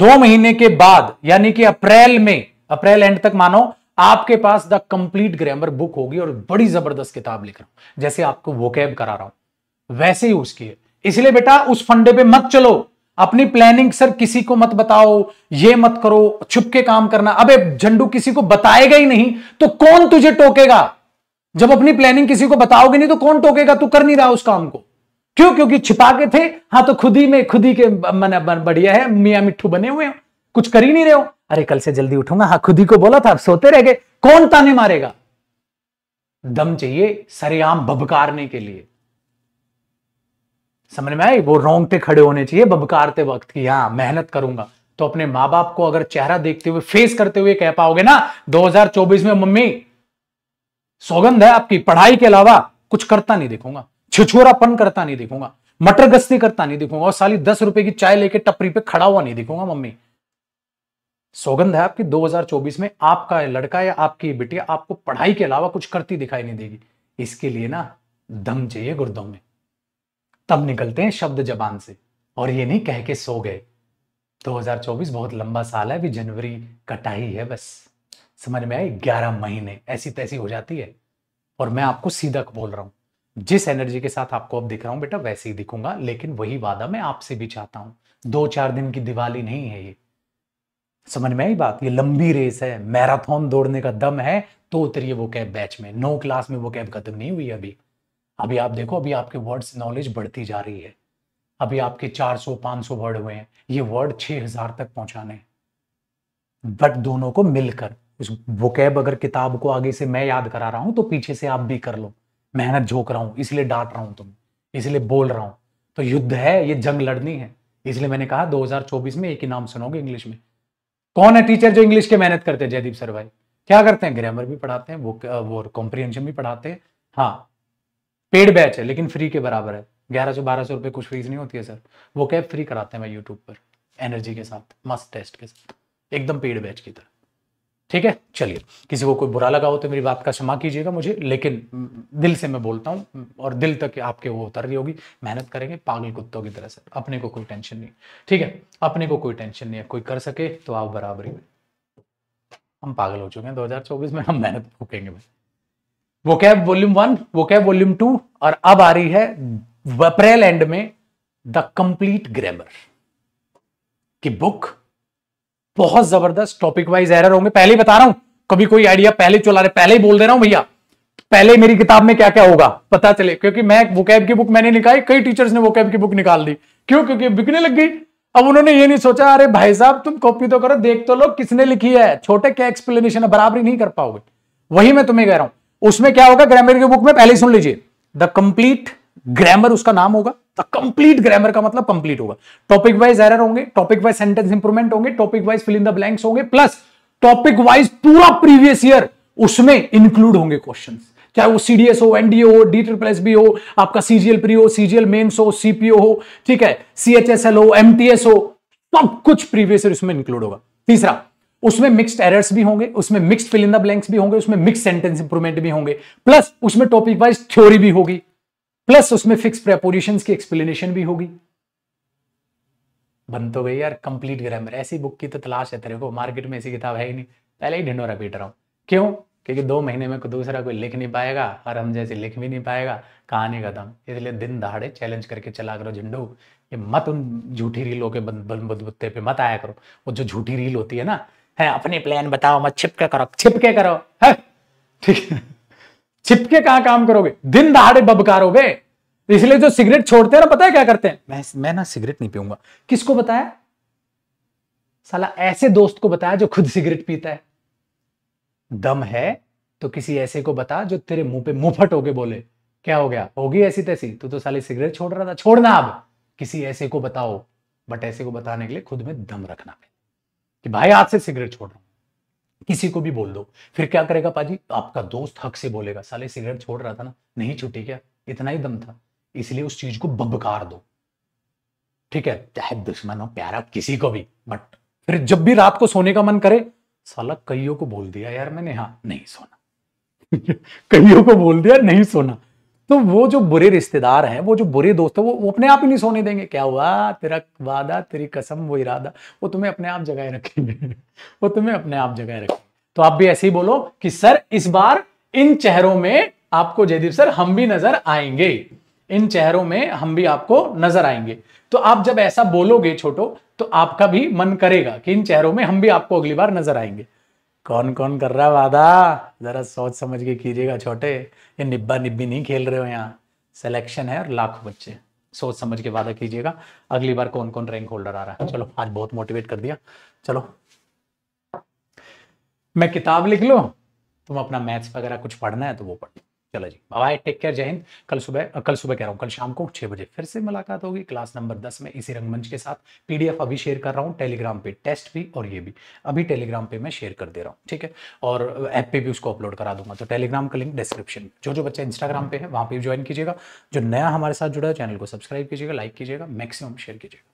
दो महीने के बाद यानी कि अप्रैल में अप्रैल एंड तक मानो आपके पास द कंप्लीट ग्रामर बुक होगी और बड़ी जबरदस्त किताब लिख रहा हूं जैसे आपको वो कैब करा रहा हूं वैसे ही उसकी है इसलिए बेटा उस फंडे पे मत चलो अपनी प्लानिंग सर किसी को मत बताओ ये मत करो छुप के काम करना अबे झंडू किसी को बताएगा ही नहीं तो कौन तुझे टोकेगा जब अपनी प्लानिंग किसी को बताओगे नहीं तो कौन टोकेगा तू कर नहीं रहा उस काम को क्यों क्योंकि छिपा के थे हाँ तो खुद ही में खुद ही के मन बढ़िया है मियाँ मिट्ठू बने हुए हो कुछ कर ही नहीं रहे हो अरे कल से जल्दी उठूंगा हाँ खुद ही को बोला था अब सोते रह गए कौन ताने मारेगा दम चाहिए सरेआम भबकारने के लिए समझ में आई वो रोंगटे खड़े होने चाहिए बबकारते वक्त की हाँ मेहनत करूंगा तो अपने माँ बाप को अगर चेहरा देखते हुए फेस करते हुए कह पाओगे ना 2024 में मम्मी सौगंध है आपकी पढ़ाई के अलावा कुछ करता नहीं देखूंगा छिछोरापन करता नहीं देखूंगा मटर गस्ती करता नहीं देखूंगा और साली दस रुपए की चाय लेके टपरी पे खड़ा हुआ नहीं देखूंगा मम्मी सौगंध है आपकी 2024 में आपका लड़का या आपकी बेटी आपको पढ़ाई के अलावा कुछ करती दिखाई नहीं देगी इसके लिए ना दम चाहिए गुर्दों में तब निकलते हैं शब्द जबान से और ये नहीं कह के सो गए 2024 बहुत लंबा साल है अभी जनवरी कटा ही है बस समझ में आई ग्यारह महीने ऐसी तैसी हो जाती है और मैं आपको सीधा बोल रहा हूं जिस एनर्जी के साथ आपको अब दिख रहा हूं बेटा वैसे ही दिखूंगा लेकिन वही वादा मैं आपसे भी चाहता हूं दो चार दिन की दिवाली नहीं है ये समझ में आई बात ये लंबी रेस है मैराथन दौड़ने का दम है तो उतरिए वो कैब बैच में नो क्लास में वो कैब खत्म नहीं हुई अभी अभी आप देखो अभी आपके वर्ड्स नॉलेज बढ़ती जा रही है अभी आपके 400 500 वर्ड हुए हैं ये वर्ड 6000 तक पहुंचाने बट दोनों को मिलकर उस वोकैब अगर किताब को आगे से मैं याद करा रहा हूं तो पीछे से आप भी कर लो मेहनत झोंक रहा हूं इसलिए डांट रहा हूं तुम इसलिए बोल रहा हूं तो युद्ध है ये जंग लड़नी है इसलिए मैंने कहा 2024 में एक ही नाम सुनोगे इंग्लिश में कौन है टीचर जो इंग्लिश के मेहनत करते हैं जयदीप सर भाई क्या करते हैं ग्रामर भी पढ़ाते हैं वो वो कॉम्प्रिहेंशन भी पढ़ाते हैं हाँ पेड बैच है लेकिन फ्री के बराबर है ग्यारह सौ बारह सौ रुपये कुछ फीस नहीं होती है सर वो कैब फ्री कराते हैं मैं यूट्यूब पर एनर्जी के साथ मस्त टेस्ट के साथ एकदम पेड बैच की तरह ठीक है चलिए किसी को कोई बुरा लगा हो तो मेरी बात का क्षमा कीजिएगा मुझे लेकिन दिल से मैं बोलता हूँ और दिल तक आपके वो उतर रही होगी मेहनत करेंगे पागल कुत्तों की तरह से अपने को कोई टेंशन नहीं ठीक है अपने को कोई टेंशन नहीं है कोई कर सके तो आप बराबरी में हम पागल हो चुके हैं 2024 में हम मेहनत फूकेंगे भाई vocab volume one vocab volume two और अब आ रही है अप्रैल एंड में द कंप्लीट ग्रामर की बुक बहुत जबरदस्त टॉपिक वाइज एरर होंगे पहले ही बता रहा हूं कभी कोई आइडिया पहले चला रहे पहले ही बोल दे रहा हूं भैया पहले मेरी किताब में क्या क्या होगा पता चले क्योंकि मैं वो कैब की बुक मैंने निकाली कई टीचर्स ने वो कैब की बुक निकाल दी क्यों क्योंकि बिकने लग गई अब उन्होंने ये नहीं सोचा अरे भाई साहब तुम कॉपी तो करो देख तो लो किसने लिखी है छोटे क्या एक्सप्लेनेशन है बराबरी नहीं कर पाओगे वही मैं तुम्हें कह रहा हूं उसमें क्या होगा ग्रामर की बुक में पहले सुन लीजिए द कंप्लीट ग्रामर उसका नाम होगा द कंप्लीट ग्रामर का मतलब कंप्लीट होगा टॉपिक वाइज एरर होंगे टॉपिक वाइज सेंटेंस इंप्रूवमेंट होंगे topic wise fill in the blanks होंगे प्लस टॉपिक वाइज पूरा प्रीवियस ईयर उसमें इंक्लूड होंगे क्वेश्चन चाहे वो सीडीएस हो एनडीए हो डी ट्रिपल एस बी हो आपका सीजीएल प्री हो सीजीएल मेन्स हो सीपीओ हो ठीक है सीएचएसएल हो एमटीएस हो सब कुछ प्रीवियस ईयर उसमें इंक्लूड होगा तीसरा उसमें मिक्स्ड एरर्स भी होंगे उसमें mixed fill in the blanks भी होंगे उसमें मिक्स सेंटेंस इंप्रूवमेंट भी होंगे प्लस उसमें टॉपिक वाइज थ्योरी भी होगी प्लस उसमें फिक्स प्रेपोजिशन की एक्सप्लेनेशन भी होगी बन तो गई यार कंप्लीट ग्रामर ऐसी बुक की तो तलाश है तेरे को मार्केट में ऐसी किताब है ही नहीं पहले ही ढिंडोरा पीट रहा हूं क्यों क्योंकि दो महीने में को दूसरा कोई लिख नहीं पाएगा और हम जैसे लिख भी नहीं पाएगा कहानी खत्म इसलिए दिन दहाड़े चैलेंज करके चला करो झंडू ये मत उन झूठी रीलों के बद, पे मत आया करो वो जो झूठी रील होती है ना है अपने प्लान बताओ मत छिपके करो छिपके करो है ठीक है छिपके कहा काम करोगे दिन दहाड़े बबकारोगे इसलिए जो सिगरेट छोड़ते हैं ना पता है क्या करते हैं मैं मैं ना सिगरेट नहीं पीऊंगा किसको बताया साला ऐसे दोस्त को बताया जो खुद सिगरेट पीता है दम है तो किसी ऐसे को बता जो तेरे मुंह पे मुंहफट होके बोले क्या हो गया होगी ऐसी तैसी तू तो साले सिगरेट छोड़ रहा था छोड़ना अब किसी ऐसे को बताओ बट ऐसे को बताने के लिए खुद में दम रखना है कि भाई आज से सिगरेट छोड़ रहा हूं किसी को भी बोल दो फिर क्या करेगा पाजी आपका दोस्त हक से बोलेगा साले सिगरेट छोड़ रहा था ना नहीं छुट्टी क्या इतना ही दम था इसलिए उस चीज को बबकार दो ठीक है चाहे दुश्मन हो प्यारा किसी को भी बट फिर जब भी रात को सोने का मन करे साला कईयों को बोल दिया यार मैंने हाँ नहीं सोना [LAUGHS] कईयों को बोल दिया नहीं सोना तो वो जो बुरे रिश्तेदार हैं वो जो बुरे दोस्त हैं वो, वो अपने आप ही नहीं सोने देंगे क्या हुआ तेरा वादा तेरी कसम वो इरादा वो तुम्हें अपने आप जगह रखेंगे [LAUGHS] वो तुम्हें अपने आप जगह रखेंगे तो आप भी ऐसे ही बोलो कि सर इस बार इन चेहरों में आपको जयदीप सर हम भी नजर आएंगे इन चेहरों में हम भी आपको नजर आएंगे तो आप जब ऐसा बोलोगे छोटो तो आपका भी मन करेगा कि इन चेहरों में हम भी आपको अगली बार नजर आएंगे कौन कौन कर रहा है वादा ज़रा सोच समझ के कीजिएगा छोटे ये निब्बा निब्बी नहीं खेल रहे हो यहाँ सिलेक्शन है और लाखों बच्चे सोच समझ के वादा कीजिएगा अगली बार कौन कौन रैंक होल्डर आ रहा है चलो आज बहुत मोटिवेट कर दिया चलो मैं किताब लिख लो तुम अपना मैथ्स वगैरह कुछ पढ़ना है तो वो पढ़ लो चलो जी बाय टेक केयर जय हिंद कल सुबह कल सुबह कह रहा हूँ कल शाम को छह बजे फिर से मुलाकात होगी क्लास नंबर दस में इसी रंगमंच के साथ पीडीएफ अभी शेयर कर रहा हूँ टेलीग्राम पे टेस्ट भी और ये भी अभी टेलीग्राम पे मैं शेयर कर दे रहा हूँ ठीक है और ऐप पे भी उसको अपलोड करा दूंगा तो टेलीग्राम का लिंक डिस्क्रिप्शन जो जो बच्चा इंस्टाग्राम पे है वहाँ पर ज्वाइन कीजिएगा जो नया हमारे साथ जुड़ा है चैनल को सब्सक्राइब कीजिएगा लाइक कीजिएगा मैक्सिमम शेयर कीजिएगा